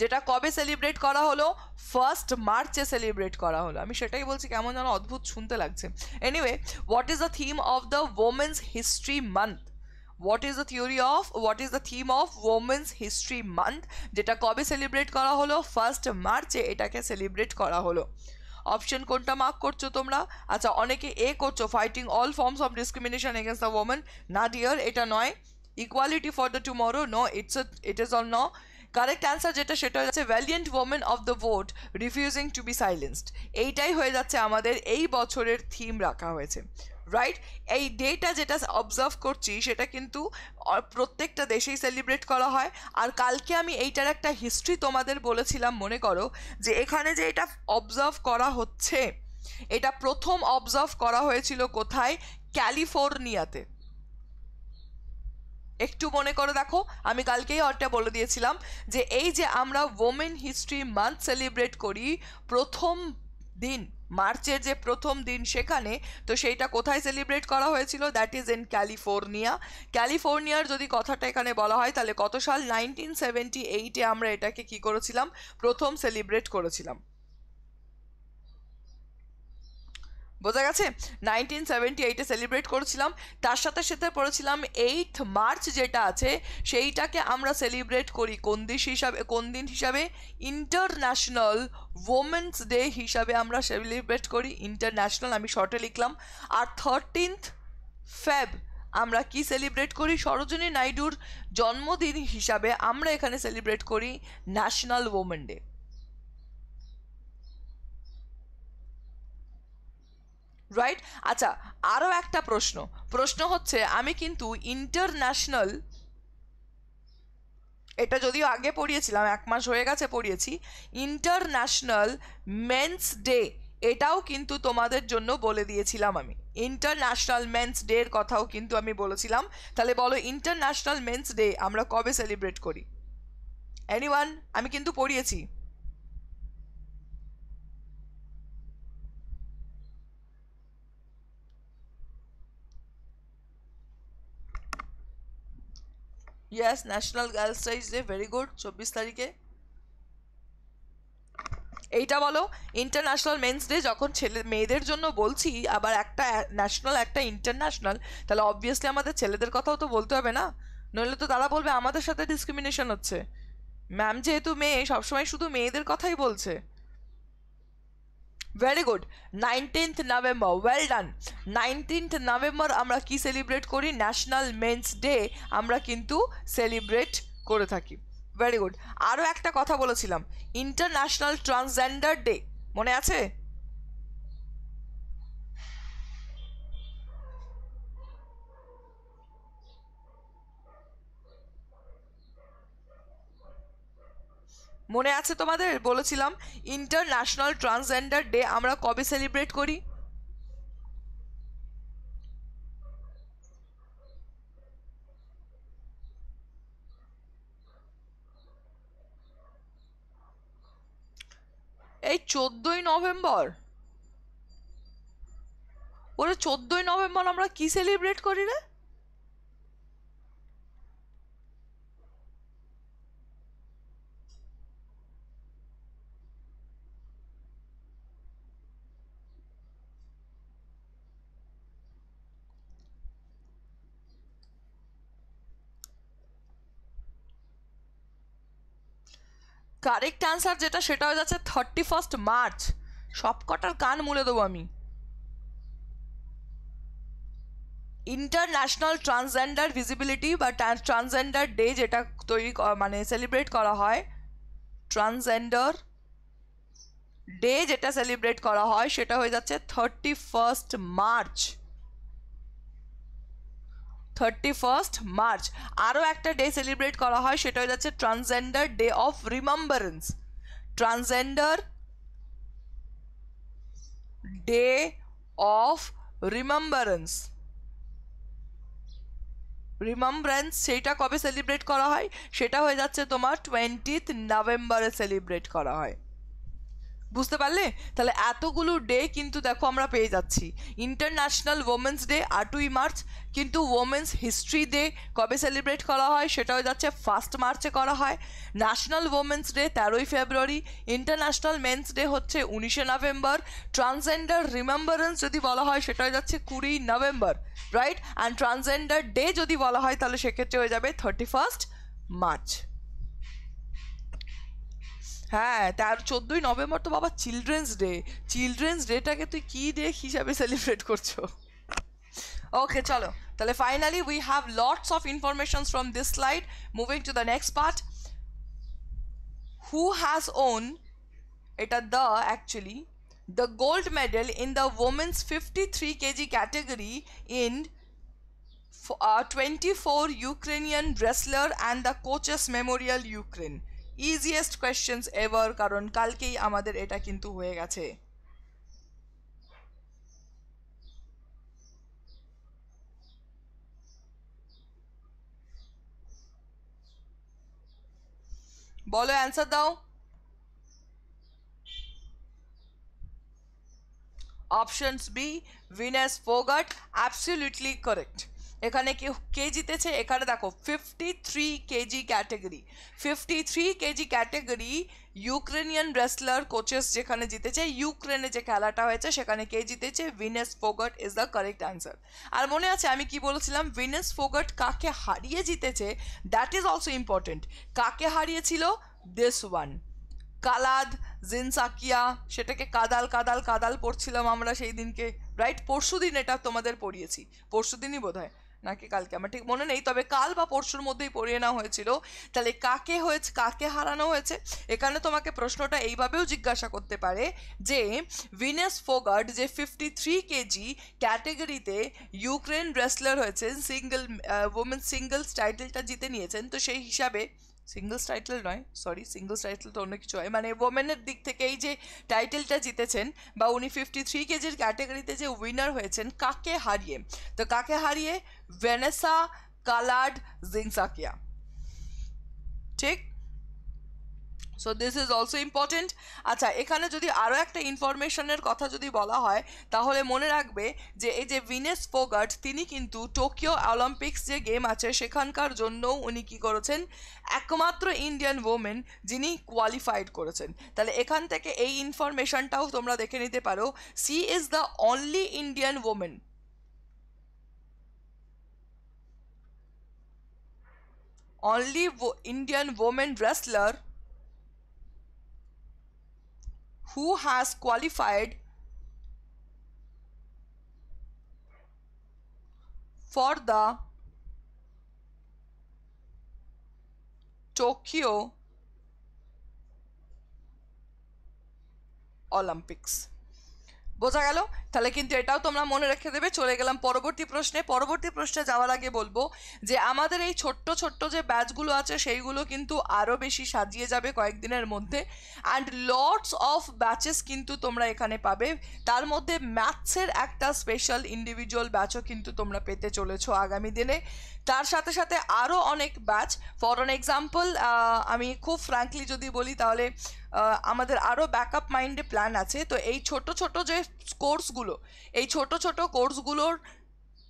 যেটা কবে সেলিব্রেট করা হলো ফার্স্ট মার্চে সেলিব্রেট করা হলো আমি সেটাই বলছি কেমন যেন অদ্ভুত শুনতে লাগছে anyway what is the theme of the women's history month what is the theory of what is the theme of women's history month যেটা কবে সেলিব্রেট করা হলো ফার্স্ট মার্চে এটাকে সেলিব্রেট করা হলো অপশন কোনটা মার্ক করছো তোমরা আচ্ছা অনেকে এ করছো fighting all forms of discrimination against the women না ডিয়ার এটা নয় equality for the tomorrow no it's it is all no correct answer যেটা সেটা হচ্ছে valiant women of the vote refusing to be silenced এইটাই হয়ে যাচ্ছে আমাদের এই বছরের থিম রাখা হয়েছে রাইট এই ডেটা যেটা অবজার্ভ করছি সেটা কিন্তু প্রত্যেকটা দেশেই সেলিব্রেট করা হয় আর কালকে আমি এইটার একটা হিস্ট্রি তোমাদের বলেছিলাম মনে করো যে এখানে যে এটা অবজার্ভ করা হচ্ছে এটা প্রথম অবজার্ভ করা হয়েছিল কোথায় ক্যালিফোর্নিয়াতে একটু মনে করো দেখো আমি কালকেই অর্ডটা বলে দিয়েছিলাম যে এই যে আমরা ওমেন হিস্ট্রি মান্থ সেলিব্রেট করি প্রথম দিন মার্চের যে প্রথম দিন সেখানে তো সেইটা কোথায় সেলিব্রেট করা হয়েছিল দ্যাট ইজ ইন ক্যালিফোর্নিয়া ক্যালিফোর্নিয়ার যদি কথাটা এখানে বলা হয় তাহলে কত সাল নাইনটিন সেভেন্টি এইটে আমরা এটাকে কী করেছিলাম প্রথম সেলিব্রেট করেছিলাম বোঝা গেছে নাইনটিন সেভেন্টি এইটে সেলিব্রেট করেছিলাম তার সাথে সাথে পড়েছিলাম এইট মার্চ যেটা আছে সেইটাকে আমরা সেলিব্রেট করি কোন দিন হিসাবে কোন দিন হিসাবে ইন্টারন্যাশনাল ওমেন্স ডে হিসাবে আমরা সেলিব্রেট করি ইন্টারন্যাশনাল আমি শর্টে লিখলাম আর থার্টিনথ ফেব আমরা কি সেলিব্রেট করি সরোজিনী নাইডুর জন্মদিন হিসাবে আমরা এখানে সেলিব্রেট করি ন্যাশনাল ওমেন ডে রাইট আচ্ছা আরও একটা প্রশ্ন প্রশ্ন হচ্ছে আমি কিন্তু ইন্টারন্যাশনাল এটা যদিও আগে পড়িয়েছিলাম এক মাস হয়ে গেছে পড়িয়েছি ইন্টারন্যাশনাল মেন্স ডে এটাও কিন্তু তোমাদের জন্য বলে দিয়েছিলাম আমি ইন্টারন্যাশনাল মেন্স ডের কথাও কিন্তু আমি বলেছিলাম তাহলে বলো ইন্টারন্যাশনাল মেন্স ডে আমরা কবে সেলিব্রেট করি এনিওয়ান আমি কিন্তু পড়িয়েছি yes national girls studies day very good চব্বিশ তারিখে এইটা বলো ইন্টারন্যাশনাল মেন্স ডে যখন ছেলে মেয়েদের জন্য বলছি আবার একটা ন্যাশনাল একটা ইন্টারন্যাশনাল তাহলে অবভিয়াসলি আমাদের ছেলেদের কথাও তো বলতে হবে না নইলে তো তারা বলবে আমাদের সাথে ডিসক্রিমিনেশন হচ্ছে ম্যাম যেহেতু মেয়ে সবসময় শুধু মেয়েদের কথাই বলছে very good nineteenth November well done nineteenth November আমরা কি সেলিব্রেট করি ন্যাশনাল মেন্স ডে আমরা কিন্তু সেলিব্রেট করে থাকি ভেরি গুড আরও একটা কথা বলেছিলাম ইন্টারন্যাশনাল ট্রান্সজেন্ডার ডে মনে আছে মনে আছে তোমাদের বলেছিলাম ইন্টারন্যাশনাল ট্রান্সজেন্ডার ডে আমরা কবে সেলিব্রেট করি এই চোদ্দোই নভেম্বর ওরা চোদ্দোই নভেম্বর আমরা কি সেলিব্রেট করি রে কারেক্ট অ্যান্সার যেটা সেটা হয়ে যাচ্ছে থার্টি ফার্স্ট মার্চ সব কটার কান মুলে দেবো আমি ইন্টারন্যাশনাল ট্রান্সজেন্ডার ভিজিবিলিটি বা ট্রান্সজেন্ডার ডে যেটা তৈরি মানে সেলিব্রেট করা হয় ট্রান্সজেন্ডার ডে যেটা সেলিব্রেট করা হয় সেটা হয়ে যাচ্ছে thirty first March thirty first March আরও একটা ডে সেলিব্রেট করা হয় সেটা হয়ে যাচ্ছে transgender day of remembrance transgender day of remembrance remembrance সেইটা কবে সেলিব্রেট করা হয় সেটা হয়ে যাচ্ছে তোমার টোয়েন্টিথ নভেম্বরে সেলিব্রেট করা হয় বুঝতে পারলে তাহলে এতগুলো ডে কিন্তু দেখো আমরা পেয়ে যাচ্ছি ইন্টারন্যাশনাল ওমেন্স ডে আটই মার্চ কিন্তু ওমেন্স হিস্ট্রি ডে কবে সেলিব্রেট করা হয় সেটা হয়ে যাচ্ছে ফার্স্ট মার্চে করা হয় ন্যাশনাল ওমেন্স ডে তেরোই ফেব্রুয়ারি ইন্টারন্যাশনাল মেন্স ডে হচ্ছে উনিশে নভেম্বর ট্রান্সজেন্ডার রিমেম্বারেন্স যদি বলা হয় সেটা হয়ে যাচ্ছে কুড়ি নভেম্বর রাইট অ্যান্ড ট্রান্সজেন্ডার ডে যদি বলা হয় তাহলে সেক্ষেত্রে হয়ে যাবে থার্টি ফার্স্ট মার্চ হ্যাঁ তার চোদ্দোই নভেম্বর তো বাবা চিলড্রেন্স ডে চিলড্রেন্স ডেটাকে তুই কী ডে হিসাবে সেলিব্রেট করছো ওকে চলো তাহলে finally we have lots of informations from this slide moving to the next part who has won এটা the actually the gold medal in the women's 53 kg category in uh, 24 Ukrainian wrestler and the coaches memorial Ukraine. Easiest questions ever কারণ কালকেই আমাদের এটা কিন্তু হয়ে গেছে বলো অ্যান্সার দাও options B Vinesh Phogat absolutely correct এখানে কে কে জিতেছে এখানে দেখো fifty three kg category fifty three kg category Ukrainian wrestler coaches যেখানে জিতেছে ইউক্রেনে যে খেলাটা হয়েছে সেখানে কে জিতেছে Vinesh Phogat is the correct answer আর মনে আছে আমি কি বলেছিলাম ভিনেস ফোগট কাকে হারিয়ে জিতেছে দ্যাট ইজ অলসো ইম্পর্টেন্ট কাকে হারিয়েছিল দিস ওয়ান কালাদ জিনসাকিয়া সেটাকে কাদাল কাদাল কাদাল পড়ছিলাম আমরা সেই দিনকে রাইট পরশু দিন এটা তোমাদের পড়িয়েছি পরশু দিনই বোধ হয় নাকি কালকে আমার ঠিক মনে নেই তবে কাল বা পরশুর মধ্যেই পড়িয়ে নেওয়া হয়েছিল তাহলে কাকে হয়েছে কাকে হারানো হয়েছে এখানে তোমাকে প্রশ্নটা এইভাবেও জিজ্ঞাসা করতে পারে যে ভিনাস ফোগার্ড যে ফিফটি থ্রি কেজি ক্যাটেগরিতে ইউক্রেন রেসলার হয়েছেন সিঙ্গেল উমেন সিঙ্গেলস টাইটেলটা জিতে নিয়েছেন তো সেই হিসাবে সিঙ্গলস টাইটেল নয় সরি সিঙ্গলস টাইটেল তো অন্য কিছু হয় মানে ওমেনের দিক থেকে এই যে টাইটেলটা জিতেছেন বা উনি ফিফটি থ্রি কেজির ক্যাটাগরিতে যে উইনার হয়েছেন কাকে হারিয়ে তো কাকে হারিয়ে ভেনেসা কালার্ড জিংসাকিয়া ঠিক so this is also important আচ্ছা এখানে যদি আরও একটা ইনফরমেশনের কথা যদি বলা হয় তাহলে মনে রাখবে যে এই যে ভিনেস ফোগার্ট তিনি কিন্তু টোকিও অলিম্পিক্স যে গেম আছে সেখানকার জন্যও উনি কী করেছেন একমাত্র ইন্ডিয়ান ওমেন যিনি কোয়ালিফাইড করেছেন তাহলে এখান থেকে এই ইনফরমেশনটাও তোমরা দেখে নিতে পারো she is the only Indian women only Indian women wrestler who has qualified for the Tokyo Olympics. বোঝা গেল তাহলে কিন্তু এটাও তোমরা মনে রেখে দেবে চলে গেলাম পরবর্তী প্রশ্নে পরবর্তী প্রশ্নে যাওয়ার আগে বলবো যে আমাদের এই ছোট্ট ছোট্ট যে ব্যাচগুলো আছে সেইগুলো কিন্তু আরও বেশি সাজিয়ে যাবে কয়েকদিনের মধ্যে অ্যান্ড লটস অফ ব্যাচেস কিন্তু তোমরা এখানে পাবে তার মধ্যে ম্যাথসের একটা স্পেশাল ইন্ডিভিজুয়াল ব্যাচও কিন্তু তোমরা পেতে চলেছো আগামী দিনে তার সাথে সাথে আরও অনেক ব্যাচ ফর অ্যান এক্সাম্পল আমি খুব ফ্র্যাঙ্কলি যদি বলি তাহলে আমাদের আরও ব্যাকআপ মাইন্ডে প্ল্যান আছে তো এই ছোট ছোট যে কোর্সগুলো এই ছোট ছোট কোর্সগুলোর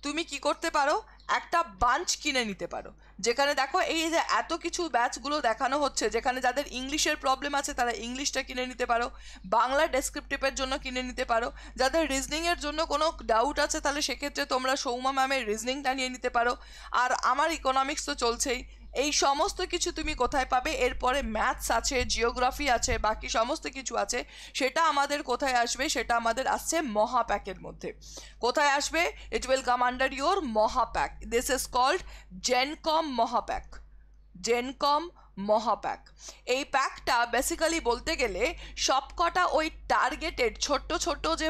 তুমি কি করতে পারো একটা বাঞ্চ কিনে নিতে পারো যেখানে দেখো এই যে এত কিছু ব্যাচগুলো দেখানো হচ্ছে যেখানে যাদের ইংলিশের প্রবলেম আছে তারা ইংলিশটা কিনে নিতে পারো বাংলা ডেসক্রিপটিভের জন্য কিনে নিতে পারো যাদের রিজনিংয়ের জন্য কোনো ডাউট আছে তাহলে সেক্ষেত্রে তোমরা সৌমা ম্যামের রিজনিংটা নিয়ে নিতে পারো আর আমার ইকোনমিক্স তো চলছেই এই সমস্ত কিছু তুমি কোথায় পাবে এরপরে ম্যাথস আছে জিওগ্রাফি আছে বাকি সমস্ত কিছু আছে সেটা আমাদের কোথায় আসবে সেটা আমাদের আসছে মহাপ্যাকের মধ্যে কোথায় আসবে it will come under your Mahapack this is called Gencom Mahapack Gencom Mahapack এই প্যাকটা বেসিক্যালি বলতে গেলে সবকটা ওই টার্গেটেড ছোট্ট ছোট্ট যে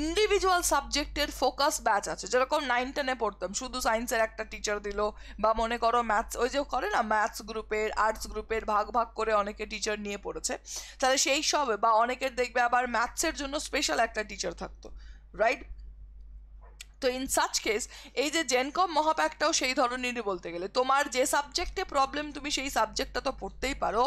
ইন্ডিভিজুয়াল সাবজেক্টের ফোকাস ব্যাচ আছে যেরকম নাইন টেনে পড়তাম শুধু সায়েন্সের একটা টিচার দিল বা মনে করো ম্যাথস ওই যে করে না ম্যাথস গ্রুপের আর্টস গ্রুপের ভাগ ভাগ করে অনেকে টিচার নিয়ে পড়েছে তাহলে সেই সব বা অনেকের দেখবে আবার ম্যাথসের জন্য স্পেশাল একটা টিচার থাকতো রাইট তো ইন সাচ কেস এই যে জেনকম মহাপ্যাকটাও সেই ধরনেরই বলতে গেলে তোমার যে সাবজেক্টে প্রবলেম তুমি সেই সাবজেক্টটা তো পড়তেই পারো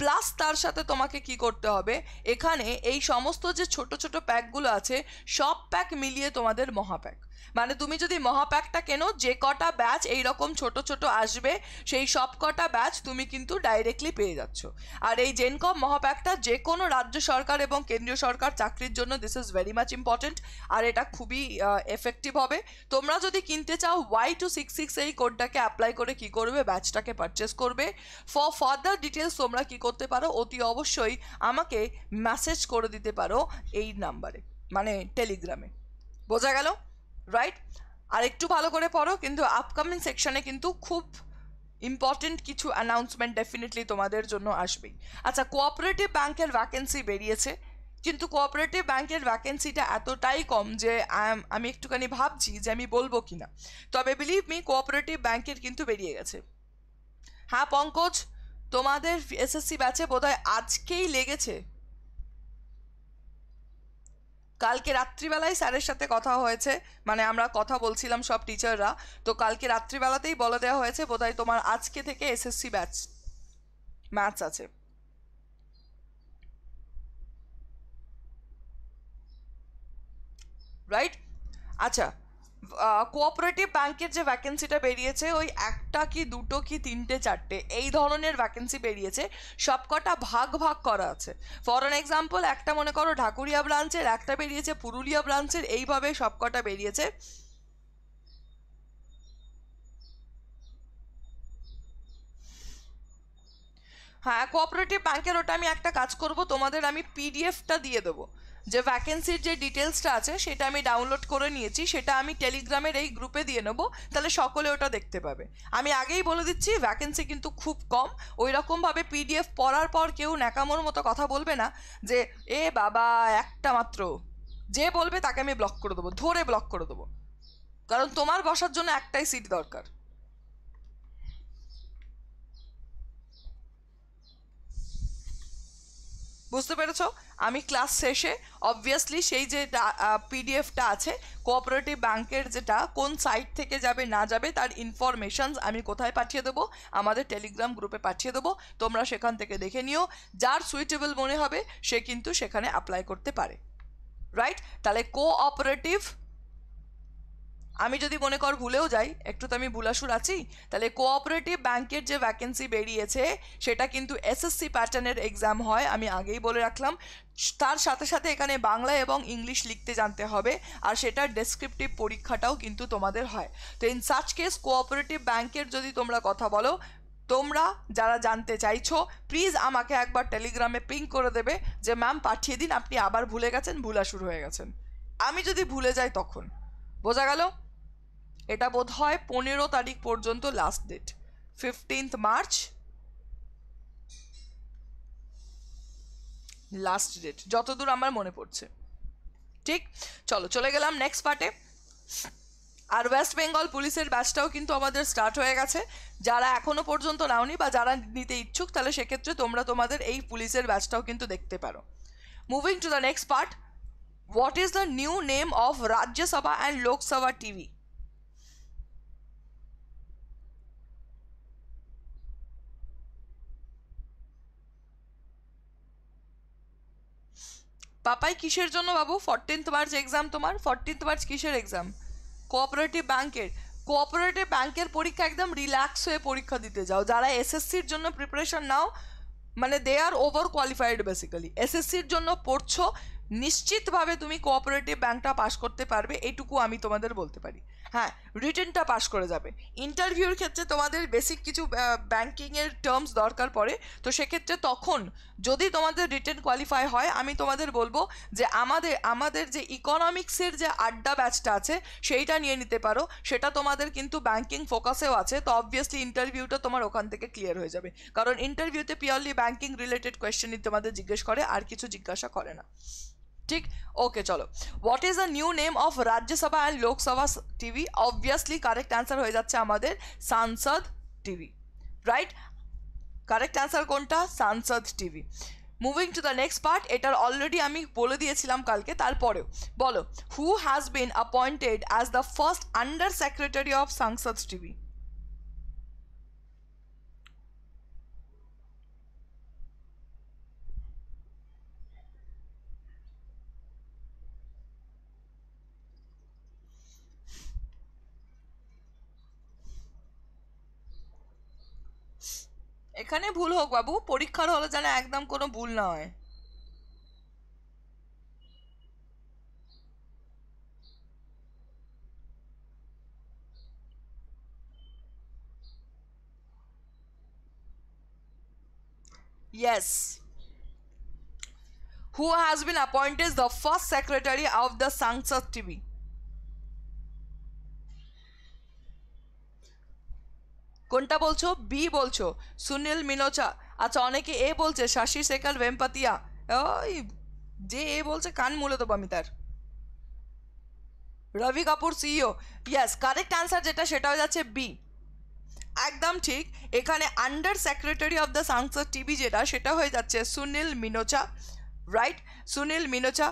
প্লাস তার সাথে তোমাকে কি করতে হবে এখানে এই সমস্ত যে ছোট ছোট প্যাকগুলো আছে সব প্যাক মিলিয়ে তোমাদের মহাপ্যাক মানে তুমি যদি মহাপ্যাকটা কেনো যে কটা ব্যাচ এইরকম ছোট ছোট আসবে সেই সব কটা ব্যাচ তুমি কিন্তু ডাইরেক্টলি পেয়ে যাচ্ছ আর এই জেনকম মহাপ্যাকটা যে কোনো রাজ্য সরকার এবং কেন্দ্রীয় সরকার চাকরির জন্য this is very much important আর এটা খুবই এফেক্টিভ হবে তোমরা যদি কিনতে চাও ওয়াই টু সিক্স সিক্স এই কোডটাকে অ্যাপ্লাই করে কি করবে ব্যাচটাকে পারচেস করবে ফর ফার্দার ডিটেলস তোমরা কি করতে পারো অতি অবশ্যই আমাকে মেসেজ করে দিতে পারো এই নাম্বারে মানে টেলিগ্রামে বোঝা গেল রাইট আর একটু ভালো করে পড়ো কিন্তু আপকামিং সেকশনে কিন্তু খুব ইম্পর্টেন্ট কিছু অ্যানাউন্সমেন্ট ডেফিনেটলি তোমাদের জন্য আসবেই আচ্ছা কোঅপারেটিভ ব্যাংকের ভ্যাকেন্সি বেরিয়েছে কিন্তু কোঅপারেটিভ ব্যাংকের ভ্যাকেন্সিটা এতটাই কম যে আমি একটুখানি ভাবছি যে আমি বলবো কি না তবে বিলিভ মি কোঅপারেটিভ ব্যাংকের কিন্তু বেরিয়ে গেছে হ্যাঁ পঙ্কজ তোমাদের এসএসসি ব্যাচে বোধহয় আজকেই লেগেছে কালকে রাত্রিবেলায় স্যারের সাথে কথা হয়েছে মানে আমরা কথা বলছিলাম সব টিচাররা তো কালকে রাত্রিবেলাতেই বলে দেওয়া হয়েছে বোধহয় তোমার আজকে থেকে এসএসসি ব্যাচ ম্যাচ আছে রাইট আচ্ছা কোঅপারেটিভ ব্যাংকের যে ভ্যাকেন্সিটা বেরিয়েছে ওই একটা কি দুটো কি তিনটে চারটে এই ধরনের ভ্যাকেন্সি বেরিয়েছে সবকটা ভাগ ভাগ করা আছে ফর অ্যান এক্সাম্পল একটা মনে করো ঢাকুরিয়া ব্রাঞ্চের একটা বেরিয়েছে পুরুলিয়া ব্রাঞ্চের এইভাবে সবকটা বেরিয়েছে হ্যাঁ কোঅপারেটিভ ব্যাংকের ওটা আমি একটা কাজ করব তোমাদের আমি পিডিএফটা দিয়ে দেবো যে ভ্যাকেন্সির যে ডিটেলসটা আছে সেটা আমি ডাউনলোড করে নিয়েছি সেটা আমি টেলিগ্রামের এই গ্রুপে দিয়ে নেবো তাহলে সকলে ওটা দেখতে পাবে আমি আগেই বলে দিচ্ছি ভ্যাকেন্সি কিন্তু খুব কম ওই রকমভাবে পিডিএফ পড়ার পর কেউ ন্যাকামোর মতো কথা বলবে না যে এ বাবা একটা মাত্র যে বলবে তাকে আমি ব্লক করে দেবো ধরে ব্লক করে দেবো কারণ তোমার বসার জন্য একটাই সিট দরকার বুঝতে পেরেছো আমি ক্লাস শেষে অবভিয়াসলি সেই যে পিডিএফটা আছে কোঅপারেটিভ ব্যাংকের যেটা কোন সাইট থেকে যাবে না যাবে তার ইনফরমেশনস আমি কোথায় পাঠিয়ে দেবো আমাদের টেলিগ্রাম গ্রুপে পাঠিয়ে দেবো তোমরা সেখান থেকে দেখে নিও যার সুইটেবল মনে হবে সে কিন্তু সেখানে অ্যাপ্লাই করতে পারে রাইট তাহলে কোঅপারেটিভ আমি যদি মনে কর ভুলেও যাই একটু তো আমি ভুলাসুর আছি তাহলে কোঅপারেটিভ ব্যাংকের যে ভ্যাকেন্সি বেরিয়েছে সেটা কিন্তু এসএসসি প্যাটার্নের এক্সাম হয় আমি আগেই বলে রাখলাম তার সাথে সাথে এখানে বাংলা এবং ইংলিশ লিখতে জানতে হবে আর সেটার ডেসক্রিপটিভ পরীক্ষাটাও কিন্তু তোমাদের হয় তো ইন সাচ কেস কোঅপারেটিভ ব্যাংকের যদি তোমরা কথা বলো তোমরা যারা জানতে চাইছো প্লিজ আমাকে একবার টেলিগ্রামে পিং করে দেবে যে ম্যাম পাঠিয়ে দিন আপনি আবার ভুলে গেছেন ভুলা শুরু হয়ে গেছেন আমি যদি ভুলে যাই তখন বোঝা গেল এটা বোধ হয় পনেরো তারিখ পর্যন্ত last date fifteenth March last date যতদূর আমার মনে পড়ছে ঠিক চলো চলে গেলাম নেক্সট পার্টে আর ওয়েস্ট বেঙ্গল পুলিশের ব্যাচটাও কিন্তু আমাদের স্টার্ট হয়ে গেছে যারা এখনও পর্যন্ত নাওনি বা যারা নিতে ইচ্ছুক তাহলে সেক্ষেত্রে তোমরা তোমাদের এই পুলিশের ব্যাচটাও কিন্তু দেখতে পারো moving to the next part What is the new name of Rajya Sabha and Lok Sabha TV? Papai কিসের জন্য বাবু ফরটিন্থ মার্চ এক্সাম তোমার ফোরটিন্থ মার্চ কিসের এক্সাম কোঅপারেটিভ ব্যাংকের কোঅপারেটিভ ব্যাঙ্কের পরীক্ষা একদম রিল্যাক্স হয়ে পরীক্ষা দিতে যাও যারা এসএসসির জন্য প্রিপারেশন নাও মানে they are over qualified basically এসএসসির জন্য পড়ছো নিশ্চিতভাবে তুমি কোঅপারেটিভ ব্যাংকটা পাশ করতে পারবে এটুকু আমি তোমাদের বলতে পারি হ্যাঁ রিটার্নটা পাশ করে যাবে ইন্টারভিউর ক্ষেত্রে তোমাদের বেসিক কিছু ব্যাঙ্কিংয়ের টার্মস দরকার পড়ে তো সেক্ষেত্রে তখন যদি তোমাদের রিটেন কোয়ালিফাই হয় আমি তোমাদের বলবো যে আমাদের আমাদের যে ইকোনমিক্সের যে আড্ডা ব্যাচটা আছে সেইটা নিয়ে নিতে পারো সেটা তোমাদের কিন্তু ব্যাঙ্কিং ফোকাসেও আছে তো অবভিয়াসলি ইন্টারভিউটা তোমার ওখান থেকে ক্লিয়ার হয়ে যাবে কারণ ইন্টারভিউতে পিওরলি ব্যাঙ্কিং রিলেটেড কোয়েশ্চেনই তোমাদের জিজ্ঞেস করে আর কিছু জিজ্ঞাসা করে না ठीक ओके चलो what is the new name of Rajya Sabha and Lok Sabha TV obviously correct answer हो जाते हैं सांसद टीवी राइट करेक्ट आंसर को Sansad TV moving to the next part एटार अलरेडी दिए कल के तरपे बो who has been appointed as the first under secretary of Sansad TV এখানে ভুল হোক বাবু পরীক্ষার হলে যেন একদম কোনো ভুল না হয় Yes. Who has been appointed the first secretary of the Sangsad TV? কোনটা বলছো বি বলছো সুনীল মিনোচা আচ্ছা অনেকে এ বলছে শাশি শেখাল ভেম্পাতিয়া ওই যে এ বলছে কান মূলে দেবো আমি তার Ravi Kapoor CEO yes correct answer যেটা সেটা হয়ে যাচ্ছে বি একদম ঠিক এখানে under secretary of the Sansad TV যেটা সেটা হয়ে যাচ্ছে সুনীল মিনোচা রাইট সুনীল মিনোচা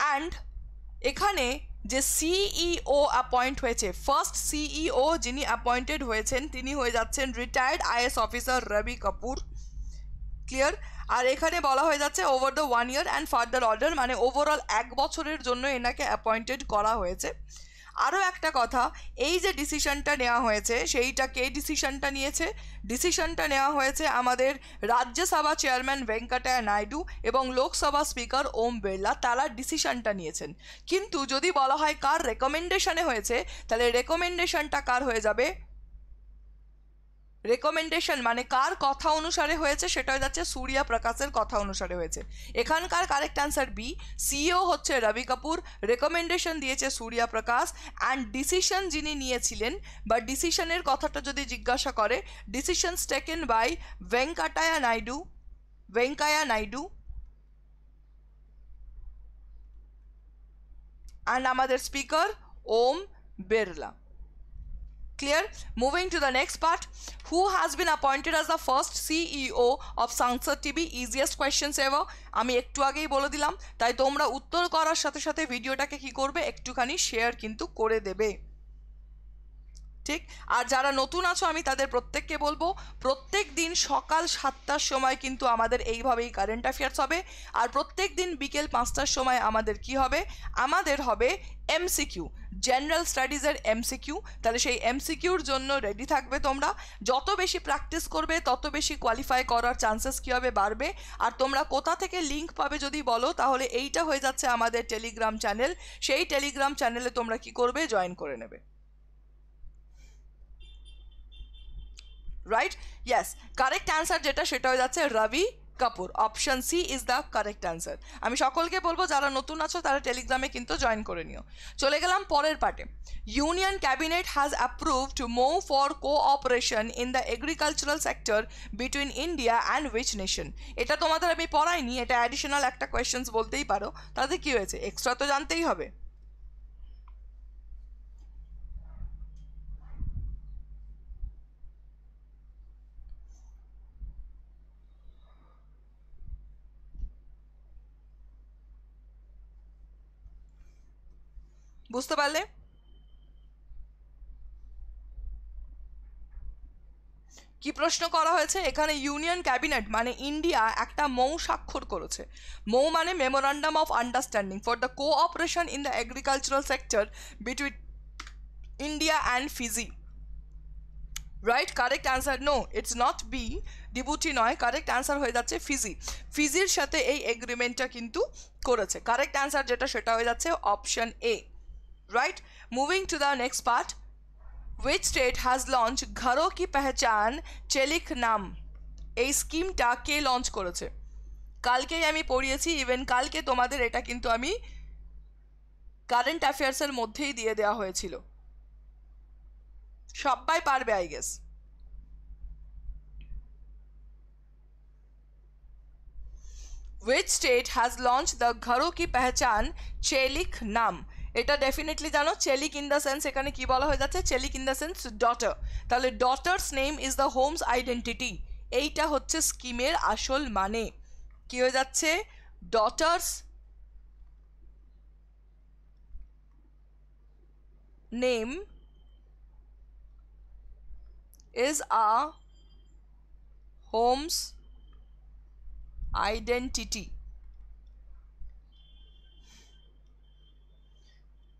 অ্যান্ড এখানে যে সিইও অ্যাপয়েন্ট e হয়েছে ফার্স্ট সিইও e যিনি অ্যাপয়েন্টেড হয়েছেন তিনি হয়ে যাচ্ছেন retired IAS officer Ravi Kapoor clear আর এখানে বলা হয়ে যাচ্ছে over the one year and further order মানে ওভারঅল এক বছরের জন্য এনাকে অ্যাপয়েন্টেড করা হয়েছে আরও একটা কথা এই যে ডিসিশনটা নেওয়া হয়েছে সেইটা কে ডিসিশনটা নিয়েছে ডিসিশনটা নেওয়া হয়েছে আমাদের রাজ্যসভা চেয়ারম্যান ভেঙ্কাটায়া নাইডু এবং লোকসভা স্পিকার ওম বিড়লা তারা ডিসিশনটা নিয়েছেন কিন্তু যদি বলা হয় কার রেকমেন্ডেশনে হয়েছে তাহলে রেকমেন্ডেশনটা কার হয়ে যাবে রেকমেন্ডেশন মানে কার কথা অনুসারে হয়েছে সেটা হয়ে যাচ্ছে সূর্যা প্রকাশের কথা অনুসারে হয়েছে এখানকার কারেক্ট অ্যান্সার বি সিও হচ্ছে রবি কাপুর রেকমেন্ডেশন দিয়েছে সূর্যা প্রকাশ অ্যান্ড ডিসিশন যিনি নিয়েছিলেন বা ডিসিশনের কথাটা যদি জিজ্ঞাসা করে decisions taken by Venkaiah Naidu Venkaiah Naidu and আমাদের speaker Om Birla Clear? Moving to the next part. Who has been appointed as the first CEO of sansar TV? Easiest questions ever. ami ektu agei bole dilam tai tumra uttor korar sathe sathe video ta ke ki korbe ektu khani share kintu kore debe ঠিক আর যারা নতুন আছো আমি তাদের প্রত্যেককে বলবো প্রত্যেক দিন সকাল সাতটার সময় কিন্তু আমাদের এইভাবেই কারেন্ট অ্যাফেয়ার্স হবে আর প্রত্যেক দিন বিকেল পাঁচটার সময় আমাদের কি হবে আমাদের হবে এমসিকিউ জেনারেল স্টাডিজের এমসিকিউ তাহলে সেই এমসিকিউর জন্য রেডি থাকবে তোমরা যত বেশি প্র্যাকটিস করবে তত বেশি কোয়ালিফাই করার চান্সেস কী হবে বাড়বে আর তোমরা কোথা থেকে লিঙ্ক পাবে যদি বলো তাহলে এইটা হয়ে যাচ্ছে আমাদের টেলিগ্রাম চ্যানেল সেই টেলিগ্রাম চ্যানেলে তোমরা কি করবে জয়েন করে নেবে রাইট ইয়েস কারেক্ট অ্যান্সার যেটা সেটা হয়ে যাচ্ছে Ravi Kapoor option C is the correct answer আমি সকলকে বলবো যারা নতুন আছো তারা টেলিগ্রামে কিন্তু জয়েন করে নিও চলে গেলাম পরের পার্টে union cabinet has approved MoU for cooperation in the agricultural sector between India and which nation এটা তোমাদের আমি পড়াইনি এটা অ্যাডিশনাল একটা কোয়েশ্চেন্স বলতেই পারো তাতে কী হয়েছে এক্সট্রা তো জানতেই হবে বুঝতে পারলে কি প্রশ্ন করা হয়েছে এখানে ইউনিয়ন ক্যাবিনেট মানে ইন্ডিয়া একটা মৌ স্বাক্ষর করেছে মৌ মানে memorandum of understanding for the cooperation in the agricultural sector between India and Fiji right correct answer no it's not B Djibouti নয় কারেক্ট অ্যান্সার হয়ে যাচ্ছে ফিজি ফিজির সাথে এই এগ্রিমেন্টটা কিন্তু করেছে কারেক্ট অ্যান্সার যেটা সেটা হয়ে যাচ্ছে option A right moving to the next part which state has launched gharo Gharo ki Pehchan চেলিক নাম এই স্কিমটা কে লঞ্চ করেছে কালকেই আমি পড়িয়েছি ইভেন কালকে তোমাদের এটা কিন্তু আমি কারেন্ট অ্যাফেয়ার্সের মধ্যেই দিয়ে দেওয়া হয়েছিল সবাই পারবে I guess which state has launched the Gharo Ki Pehchan Chelik Nam? এটা ডেফিনেটলি জানো চেলিক ইন দ্য সেন্স এখানে কি বলা হয়ে যাচ্ছে Chelik in the sense daughter তাহলে daughter's name is the home's identity এইটা হচ্ছে স্কিমের আসল মানে কি হয়ে যাচ্ছে daughter's name is a home's identity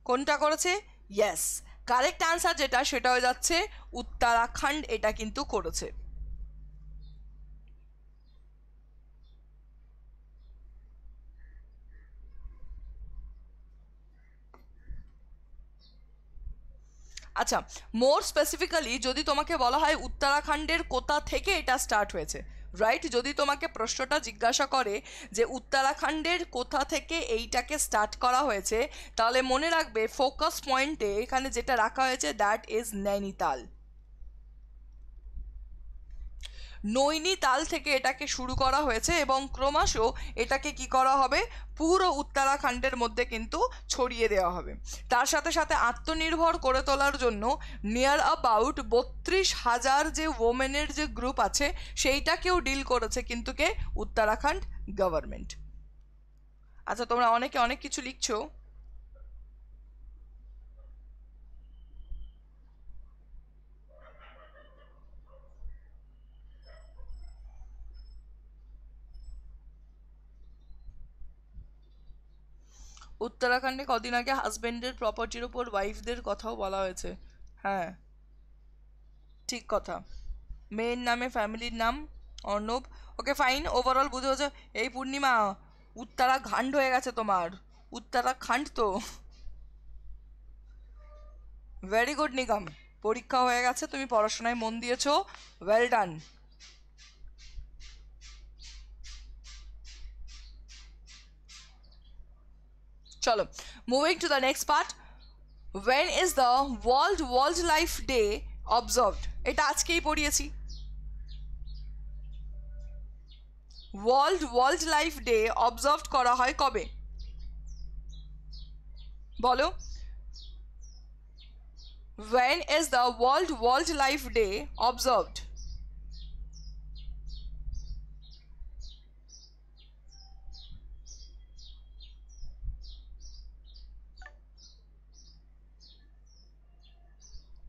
কোনটা করেছে ইয়েস কারেক্ট অ্যান্সার যেটা সেটা হয়ে যাচ্ছে উত্তরাখণ্ড এটা কিন্তু করেছে আচ্ছা মোর স্পেসিফিক্যালি যদি তোমাকে বলা হয় উত্তরাখণ্ডের কোথা থেকে এটা স্টার্ট হয়েছে রাইট যদি তোমাকে প্রশ্নটা জিজ্ঞাসা করে যে উত্তরাখণ্ডের কোথা থেকে এইটাকে স্টার্ট করা হয়েছে তাহলে মনে রাখবে ফোকাস পয়েন্টে এখানে যেটা রাখা হয়েছে দ্যাট ইজ নৈনিতাল নৈনিতাল থেকে এটাকে শুরু করা হয়েছে এবং ক্রমশ এটাকে কি করা হবে পুরো উত্তরাখণ্ডের মধ্যে কিন্তু ছড়িয়ে দেওয়া হবে তার সাথে সাথে আত্মনির্ভর করে তোলার জন্য নিয়ার অ্যাবাউট বত্রিশ হাজার যে ওমেনের যে গ্রুপ আছে সেইটাকেও ডিল করেছে কিন্তু কে উত্তরাখণ্ড গভর্নমেন্ট আচ্ছা তোমরা অনেকে অনেক কিছু লিখছো উত্তরাখণ্ডে কদিন আগে হাজব্যান্ডের প্রপার্টির ওপর ওয়াইফদের কথাও বলা হয়েছে হ্যাঁ ঠিক কথা মেয়ের নামে ফ্যামিলির নাম অর্ণব ওকে ফাইন ওভারঅল বুঝে হচ্ছে এই পূর্ণিমা উত্তারা ঘান্ড হয়ে গেছে তোমার উত্তারা খান্ড তো ভেরি গুড নিগম পরীক্ষা হয়ে গেছে তুমি পড়াশোনায় মন দিয়েছো ওয়েল ডান चलो moving to the next part when is the world wildlife day observed এটা আজকেই পড়িয়েছি world world life day observe করা হয় কবে বলো when is the world wildlife day observed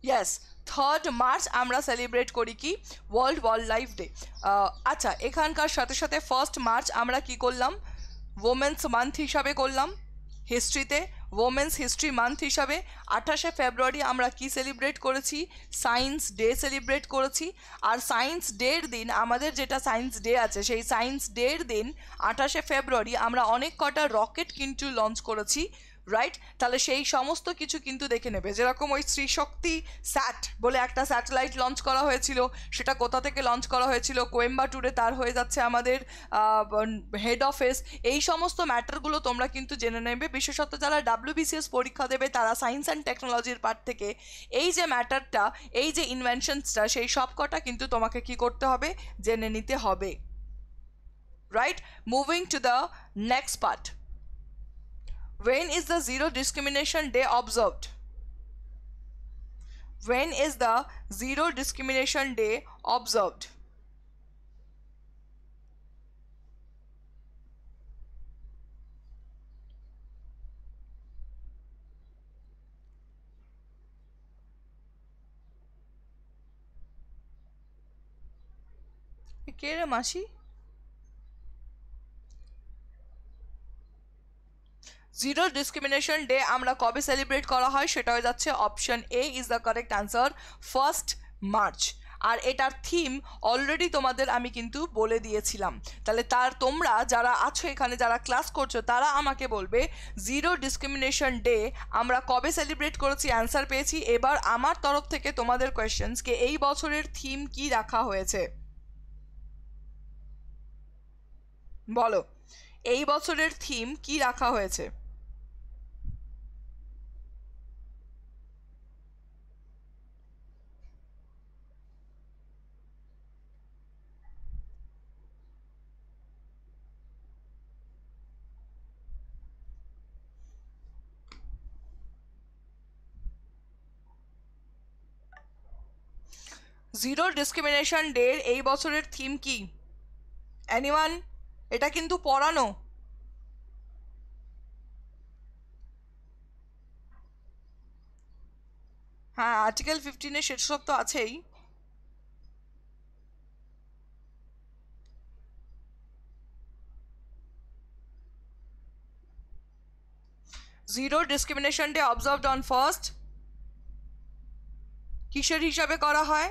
yes third March আমরা সেলিব্রেট করি কি ওয়ার্ল্ড ওয়াইল্ড লাইফ ডে আচ্ছা এখানকার সাথে সাথে ফার্স্ট মার্চ আমরা কি করলাম ওমেন্স মান্থ হিসাবে করলাম হিস্ট্রিতে ওমেন্স হিস্ট্রি মান্থ হিসাবে আঠাশে ফেব্রুয়ারি আমরা কি সেলিব্রেট করেছি সায়েন্স ডে সেলিব্রেট করেছি আর সায়েন্স ডের দিন আমাদের যেটা সায়েন্স ডে আছে সেই সায়েন্স ডের দিন আঠাশে ফেব্রুয়ারি আমরা অনেক কটা রকেট কিন্তু লঞ্চ করেছি রাইট তাহলে সেই সমস্ত কিছু কিন্তু দেখে নেবে যেরকম ওই শ্রীশক্তি স্যাট বলে একটা স্যাটেলাইট লঞ্চ করা হয়েছিল সেটা কোথা থেকে লঞ্চ করা হয়েছিল কোয়েম্বাটুরে তার হয়ে যাচ্ছে আমাদের হেড অফিস এই সমস্ত ম্যাটারগুলো তোমরা কিন্তু জেনে নেবে বিশেষত যারা ডাব্লিউবিসিএস পরীক্ষা দেবে তারা সায়েন্স অ্যান্ড টেকনোলজির পার্ট থেকে এই যে ম্যাটারটা এই যে ইনভেনশনসটা সেই সব কটা কিন্তু তোমাকে কি করতে হবে জেনে নিতে হবে right moving to the next part When is the zero discrimination day observed? When is the zero discrimination day observed? কে জিরো ডিসক্রিমিনেশন ডে আমরা কবে সেলিব্রেট করা হয় সেটা হয়ে যাচ্ছে option A is the correct answer first March আর এটার থিম অলরেডি তোমাদের আমি কিন্তু বলে দিয়েছিলাম তাহলে তার তোমরা যারা আছো এখানে যারা ক্লাস করছো তারা আমাকে বলবে জিরো ডিসক্রিমিনেশন ডে আমরা কবে সেলিব্রেট করেছি অ্যান্সার পেয়েছি এবার আমার তরফ থেকে তোমাদের কোয়েশ্চেন্সকে এই বছরের থিম কি রাখা হয়েছে বলো এই বছরের থিম কি রাখা হয়েছে জিরো ডিসক্রিমিনেশন ডের এই বছরের থিম কি অ্যানিওয়ান এটা কিন্তু পড়ানো হ্যাঁ আর্টিকেল ফিফটিনে শীর্ষক তো আছেই zero discrimination day observed on first কিসের হিসাবে করা হয়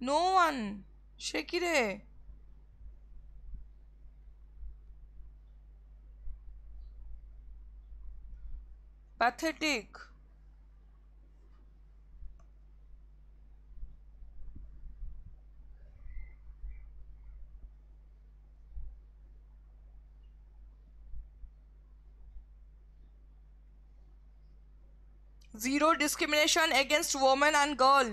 No one. Shekire. Pathetic. zero discrimination against woman and girl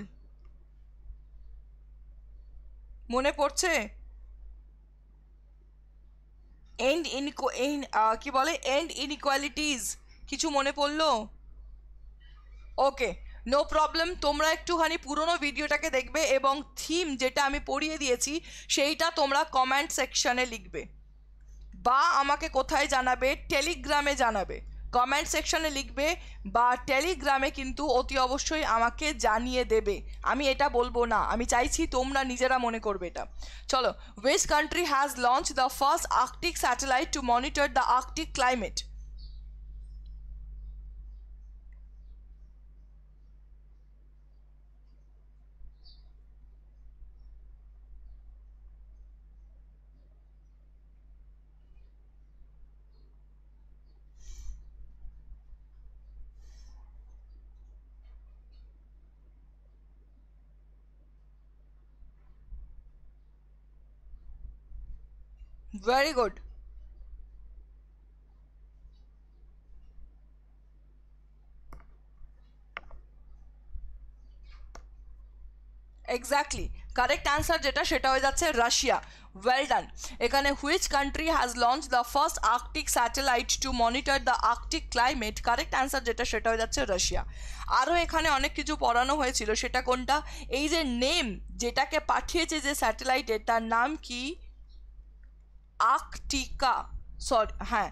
মনে পড়ছে এন্ড ইনকো কি বলে এন্ড ইনইকোয়ালিটিস কিছু মনে পড়লো ওকে নো প্রবলেম তোমরা একটুখানি পুরনো ভিডিওটাকে দেখবে এবং থিম যেটা আমি পড়িয়ে দিয়েছি সেইটা তোমরা কমেন্ট সেকশানে লিখবে বা আমাকে কোথায় জানাবে টেলিগ্রামে জানাবে কমেন্ট সেকশনে লিখবে বা টেলিগ্রামে কিন্তু অতি অবশ্যই আমাকে জানিয়ে দেবে আমি এটা বলবো না আমি চাইছি তোমরা নিজেরা মনে করবে এটা চলো west country has launch the first Arctic satellite to monitor the Arctic climate Very good. Exactly correct answer যেটা সেটা হয়ে যাচ্ছে রাশিয়া ওয়েল ডান এখানে which country has launch the first Arctic satellite to monitor the Arctic climate correct answer যেটা সেটা হয়ে যাচ্ছে রাশিয়া আরও এখানে অনেক কিছু পড়ানো হয়েছিল সেটা কোনটা এই যে নেম যেটাকে পাঠিয়েছে যে স্যাটেলাইটের তার নাম কী আর্কটিকা সরি হ্যাঁ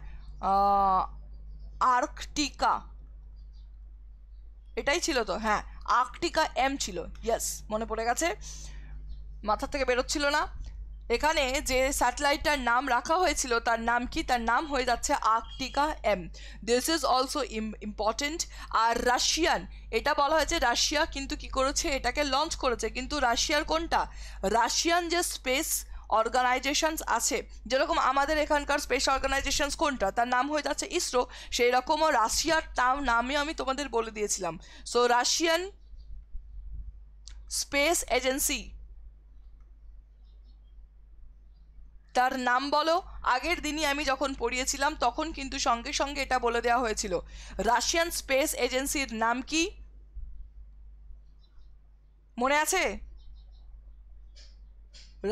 আর্কটিকা এটাই ছিল তো হ্যাঁ আর্কটিকা এম ছিল ইয়াস মনে পড়ে গেছে মাথা থেকে বেরোচ্ছিল না এখানে যে স্যাটেলাইটটার নাম রাখা হয়েছিল তার নাম কি তার নাম হয়ে যাচ্ছে Arktika M this is also important আর রাশিয়ান এটা বলা হয়েছে রাশিয়া কিন্তু কি করেছে এটাকে লঞ্চ করেছে কিন্তু রাশিয়ার কোনটা রাশিয়ান যে স্পেস অর্গানাইজেশনস আছে যেরকম আমাদের এখানকার স্পেস অর্গানাইজেশনস কোনটা তার নাম হয়ে যাচ্ছে ইসরো সেই রকমও রাশিয়ার তাও নামে আমি তোমাদের বলে দিয়েছিলাম সো রাশিয়ান স্পেস এজেন্সি তার নাম বলো আগের দিনই আমি যখন পড়িয়েছিলাম তখন কিন্তু সঙ্গে সঙ্গে এটা বলে দেওয়া হয়েছিল রাশিয়ান স্পেস এজেন্সির নাম কি মনে আছে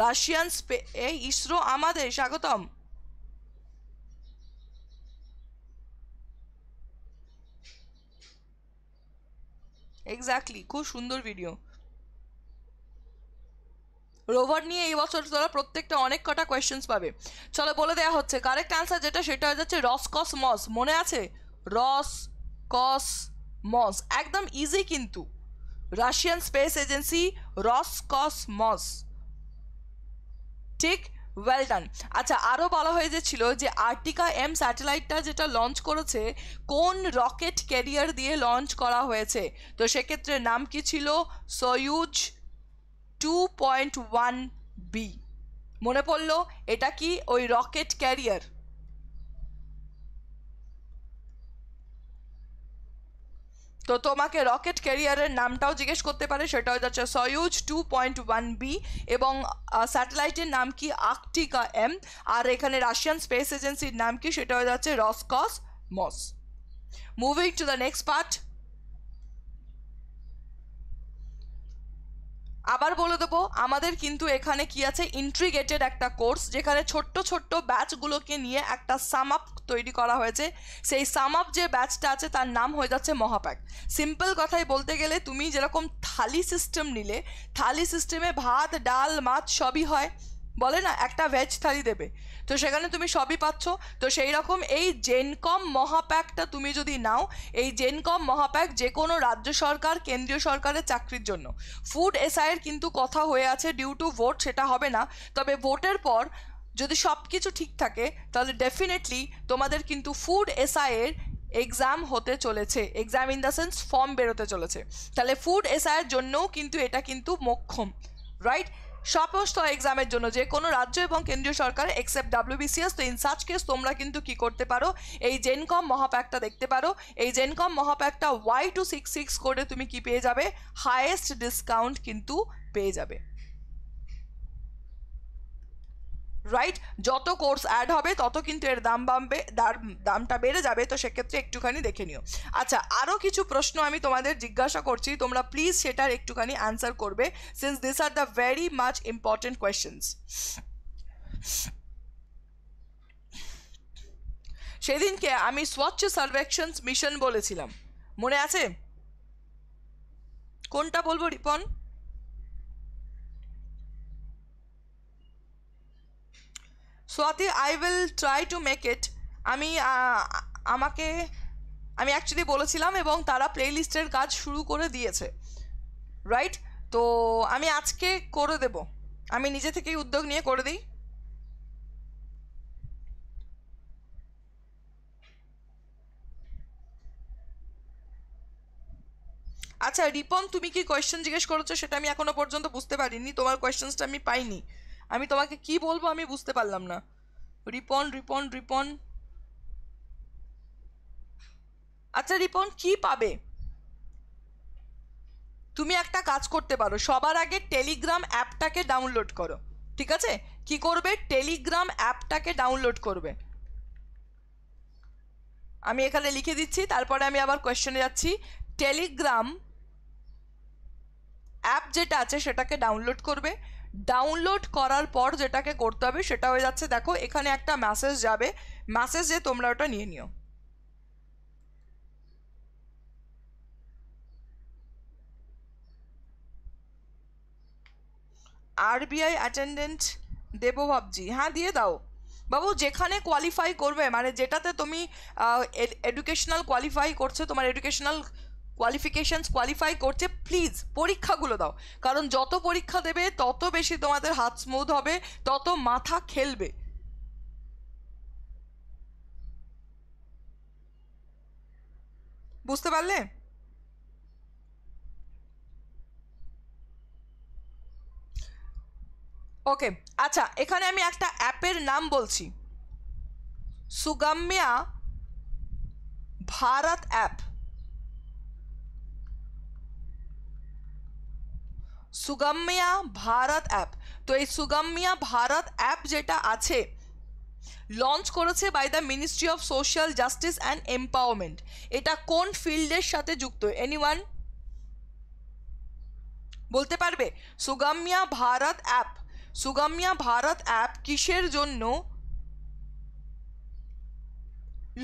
রাশিয়ান স্পে এই ইসরো আমাদের স্বাগতম এক্স্যাক্টলি খুব সুন্দর ভিডিও রোভার নিয়ে এই বছর তোরা প্রত্যেকটা অনেক কটা কোয়েশ্চেন্স পাবে চলো বলে দেওয়া হচ্ছে কারেক্ট অ্যান্সার যেটা সেটা হয়ে যাচ্ছে রস কস মস মনে আছে রস কস মস একদম ইজি কিন্তু রাশিয়ান স্পেস এজেন্সি রস কস মস ঠিক ওয়েল ডান আচ্ছা আরও বলা হয়ে যেছিলো যে আর্টিকা এম স্যাটেলাইটটা যেটা লঞ্চ করেছে কোন রকেট ক্যারিয়ার দিয়ে লঞ্চ করা হয়েছে তো সেক্ষেত্রে নাম কি ছিল Soyuz two point one B মনে পড়লো এটা কি ওই রকেট ক্যারিয়ার তো তোমাকে রকেট ক্যারিয়ারের নামটাও জিজ্ঞেস করতে পারে সেটা যাচ্ছে Soyuz two point one B এবং স্যাটেলাইটের নাম কি আর্কটিকা এম আর এখানে রাশিয়ান স্পেস এজেন্সির নাম কি সেটা হয়ে যাচ্ছে Roscosmos moving to the next part আবার বলে দেবো আমাদের কিন্তু এখানে কি আছে ইন্ট্রিগেটেড একটা কোর্স যেখানে ছোট্ট ছোট্ট ব্যাচগুলোকে নিয়ে একটা সাম আপ তৈরি করা হয়েছে সেই সাম আপ যে ব্যাচটা আছে তার নাম হয়ে যাচ্ছে মহাপ্যাক সিম্পল কথাই বলতে গেলে তুমি যেরকম থালি সিস্টেম নিলে থালি সিস্টেমে ভাত ডাল মাছ সবই হয় বলে না একটা ভেজ থালি দেবে তো সেখানে তুমি সবই পাচ্ছ তো সেই রকম এই জেনকম মহাপ্যাকটা তুমি যদি নাও এই জেনকম মহাপ্যাক যে কোনো রাজ্য সরকার কেন্দ্রীয় সরকারের চাকরির জন্য ফুড এসআইয়ের কিন্তু কথা হয়ে আছে ডিউ টু ভোট সেটা হবে না তবে ভোটের পর যদি সব কিছু ঠিক থাকে তাহলে ডেফিনেটলি তোমাদের কিন্তু ফুড এসআইয়ের এক্সাম হতে চলেছে exam in the sense form বেরোতে চলেছে তাহলে ফুড এসআইয়ের জন্যও কিন্তু এটা কিন্তু মোক্ষম রাইট সমস্ত এক্সামের জন্য যে কোনো রাজ্য এবং কেন্দ্রীয় সরকার এক্সেপ্ট ডাব্লিউবিসিএস তো ইন সাচ কেস তোমরা কিন্তু কি করতে পারো এই জেনকম মহাপ্যাকটা দেখতে পারো এই জেনকম মহাপ্যাকটা ওয়াই টু সিক্স সিক্স করে তুমি কি পেয়ে যাবে হায়েস্ট ডিসকাউন্ট কিন্তু পেয়ে যাবে রাইট যত কোর্স অ্যাড হবে তত কিন্তু এর দাম বাড়বে দাম দামটা বেড়ে যাবে তো সেক্ষেত্রে একটুখানি দেখে নিও আচ্ছা আরও কিছু প্রশ্ন আমি তোমাদের জিজ্ঞাসা করছি তোমরা প্লিজ সেটার একটুখানি অ্যান্সার করবে since this are the very much important questions সেদিনকে আমি স্বচ্ছ সার্ভেকশন মিশন বলেছিলাম মনে আছে কোনটা বলবো Ripon Swati I will try to make it আমি আমাকে আমি অ্যাকচুয়ালি বলেছিলাম এবং তারা প্লে লিস্টের কাজ শুরু করে দিয়েছে রাইট তো আমি আজকে করে দেব আমি নিজে থেকেই উদ্যোগ নিয়ে করে দিই আচ্ছা রিপন তুমি কি কোয়েশ্চেন জিজ্ঞেস করেছো সেটা আমি এখনো পর্যন্ত বুঝতে পারিনি তোমার কোয়েশ্চেন্সটা আমি পাইনি আমি তোমাকে কি বলবো আমি বুঝতে পারলাম না রিপন রিপন রিপন আচ্ছা রিপন কি পাবে তুমি একটা কাজ করতে পারো সবার আগে টেলিগ্রাম অ্যাপটাকে ডাউনলোড করো ঠিক আছে কি করবে টেলিগ্রাম অ্যাপটাকে ডাউনলোড করবে আমি এখানে লিখে দিচ্ছি তারপরে আমি আবার কোয়েশ্চনে যাচ্ছি টেলিগ্রাম অ্যাপ যেটা আছে সেটাকে ডাউনলোড করবে ডাউনলোড করার পর যেটাকে করতে হবে সেটা হয়ে যাচ্ছে দেখো এখানে একটা মেসেজ যাবে মেসেজে তোমরা ওটা নিয়ে নিও আরবিআই অ্যাটেন্ডেন্ট দেবো ভাবজি হ্যাঁ দিয়ে দাও বাবু যেখানে কোয়ালিফাই করবে মানে যেটাতে তুমি এডুকেশনাল কোয়ালিফাই করছো তোমার এডুকেশনাল কোয়ালিফিকেশানস কোয়ালিফাই করছে প্লিজ পরীক্ষাগুলো দাও কারণ যত পরীক্ষা দেবে তত বেশি তোমাদের হাত স্মুথ হবে তত মাথা খেলবে বুঝতে পারলে ওকে আচ্ছা এখানে আমি একটা অ্যাপের নাম বলছি সুগাম্যা ভারত অ্যাপ সুগম্যা ভারত অ্যাপ তো এই সুগম্যা ভারত অ্যাপ যেটা আছে লঞ্চ করেছে by the ministry of social justice and empowerment এটা কোন ফিল্ডের সাথে যুক্ত এনিওয়ান বলতে পারবে সুগম্যা ভারত অ্যাপ সুগম্যা ভারত অ্যাপ কিসের জন্য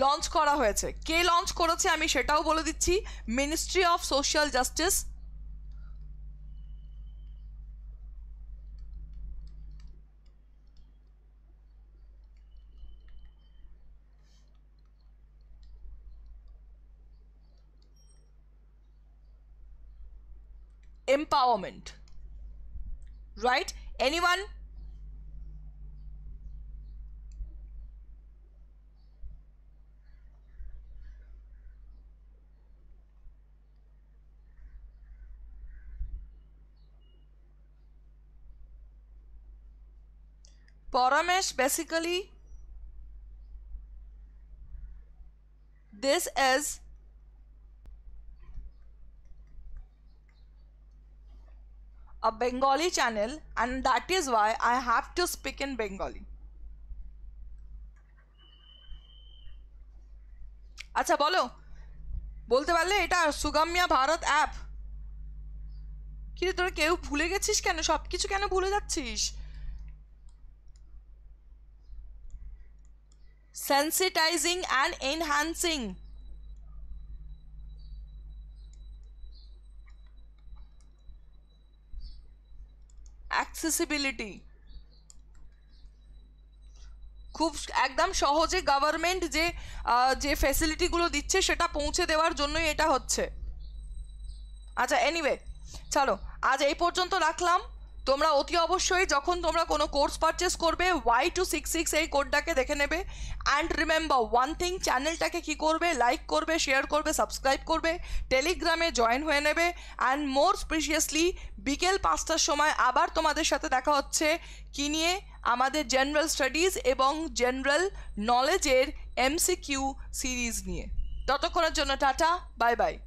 লঞ্চ করা হয়েছে কে লঞ্চ করেছে আমি সেটাও বলে দিচ্ছি ministry of social justice empowerment right anyone Paramesh basically this is a Bengali channel, and that is why I have to speak in Bengali. আচ্ছা বলো বলতে পারলে এটা সুগাম্যা ভারত অ্যাপ কিরে তোরা কেউ ভুলে গেছিস কেন সব কিছু কেন ভুলে যাচ্ছিস sensitizing অ্যান্ড enhancing অ্যাক্সেসিবিলিটি খুব একদম সহজে গভর্নমেন্ট যে যে ফ্যাসিলিটিগুলো দিচ্ছে সেটা পৌঁছে দেওয়ার জন্যই এটা হচ্ছে আচ্ছা এনিওয়ে চলো আজ এই পর্যন্ত রাখলাম তোমরা অতি অবশ্যই যখন তোমরা কোনো কোর্স পারচেস করবে ওয়াই টু সিক্স সিক্স এই কোডটাকে দেখে নেবে অ্যান্ড রিমেম্বার ওয়ান থিং চ্যানেলটাকে কী করবে লাইক করবে শেয়ার করবে সাবস্ক্রাইব করবে টেলিগ্রামে জয়েন হয়ে নেবে অ্যান্ড মোর স্পেশিয়াসলি বিকেল পাঁচটার সময় আবার তোমাদের সাথে দেখা হচ্ছে কি নিয়ে আমাদের জেনারেল স্টাডিজ এবং জেনারেল নলেজের এমসিকিউ সিরিজ নিয়ে ততক্ষণের জন্য টাটা বাই বাই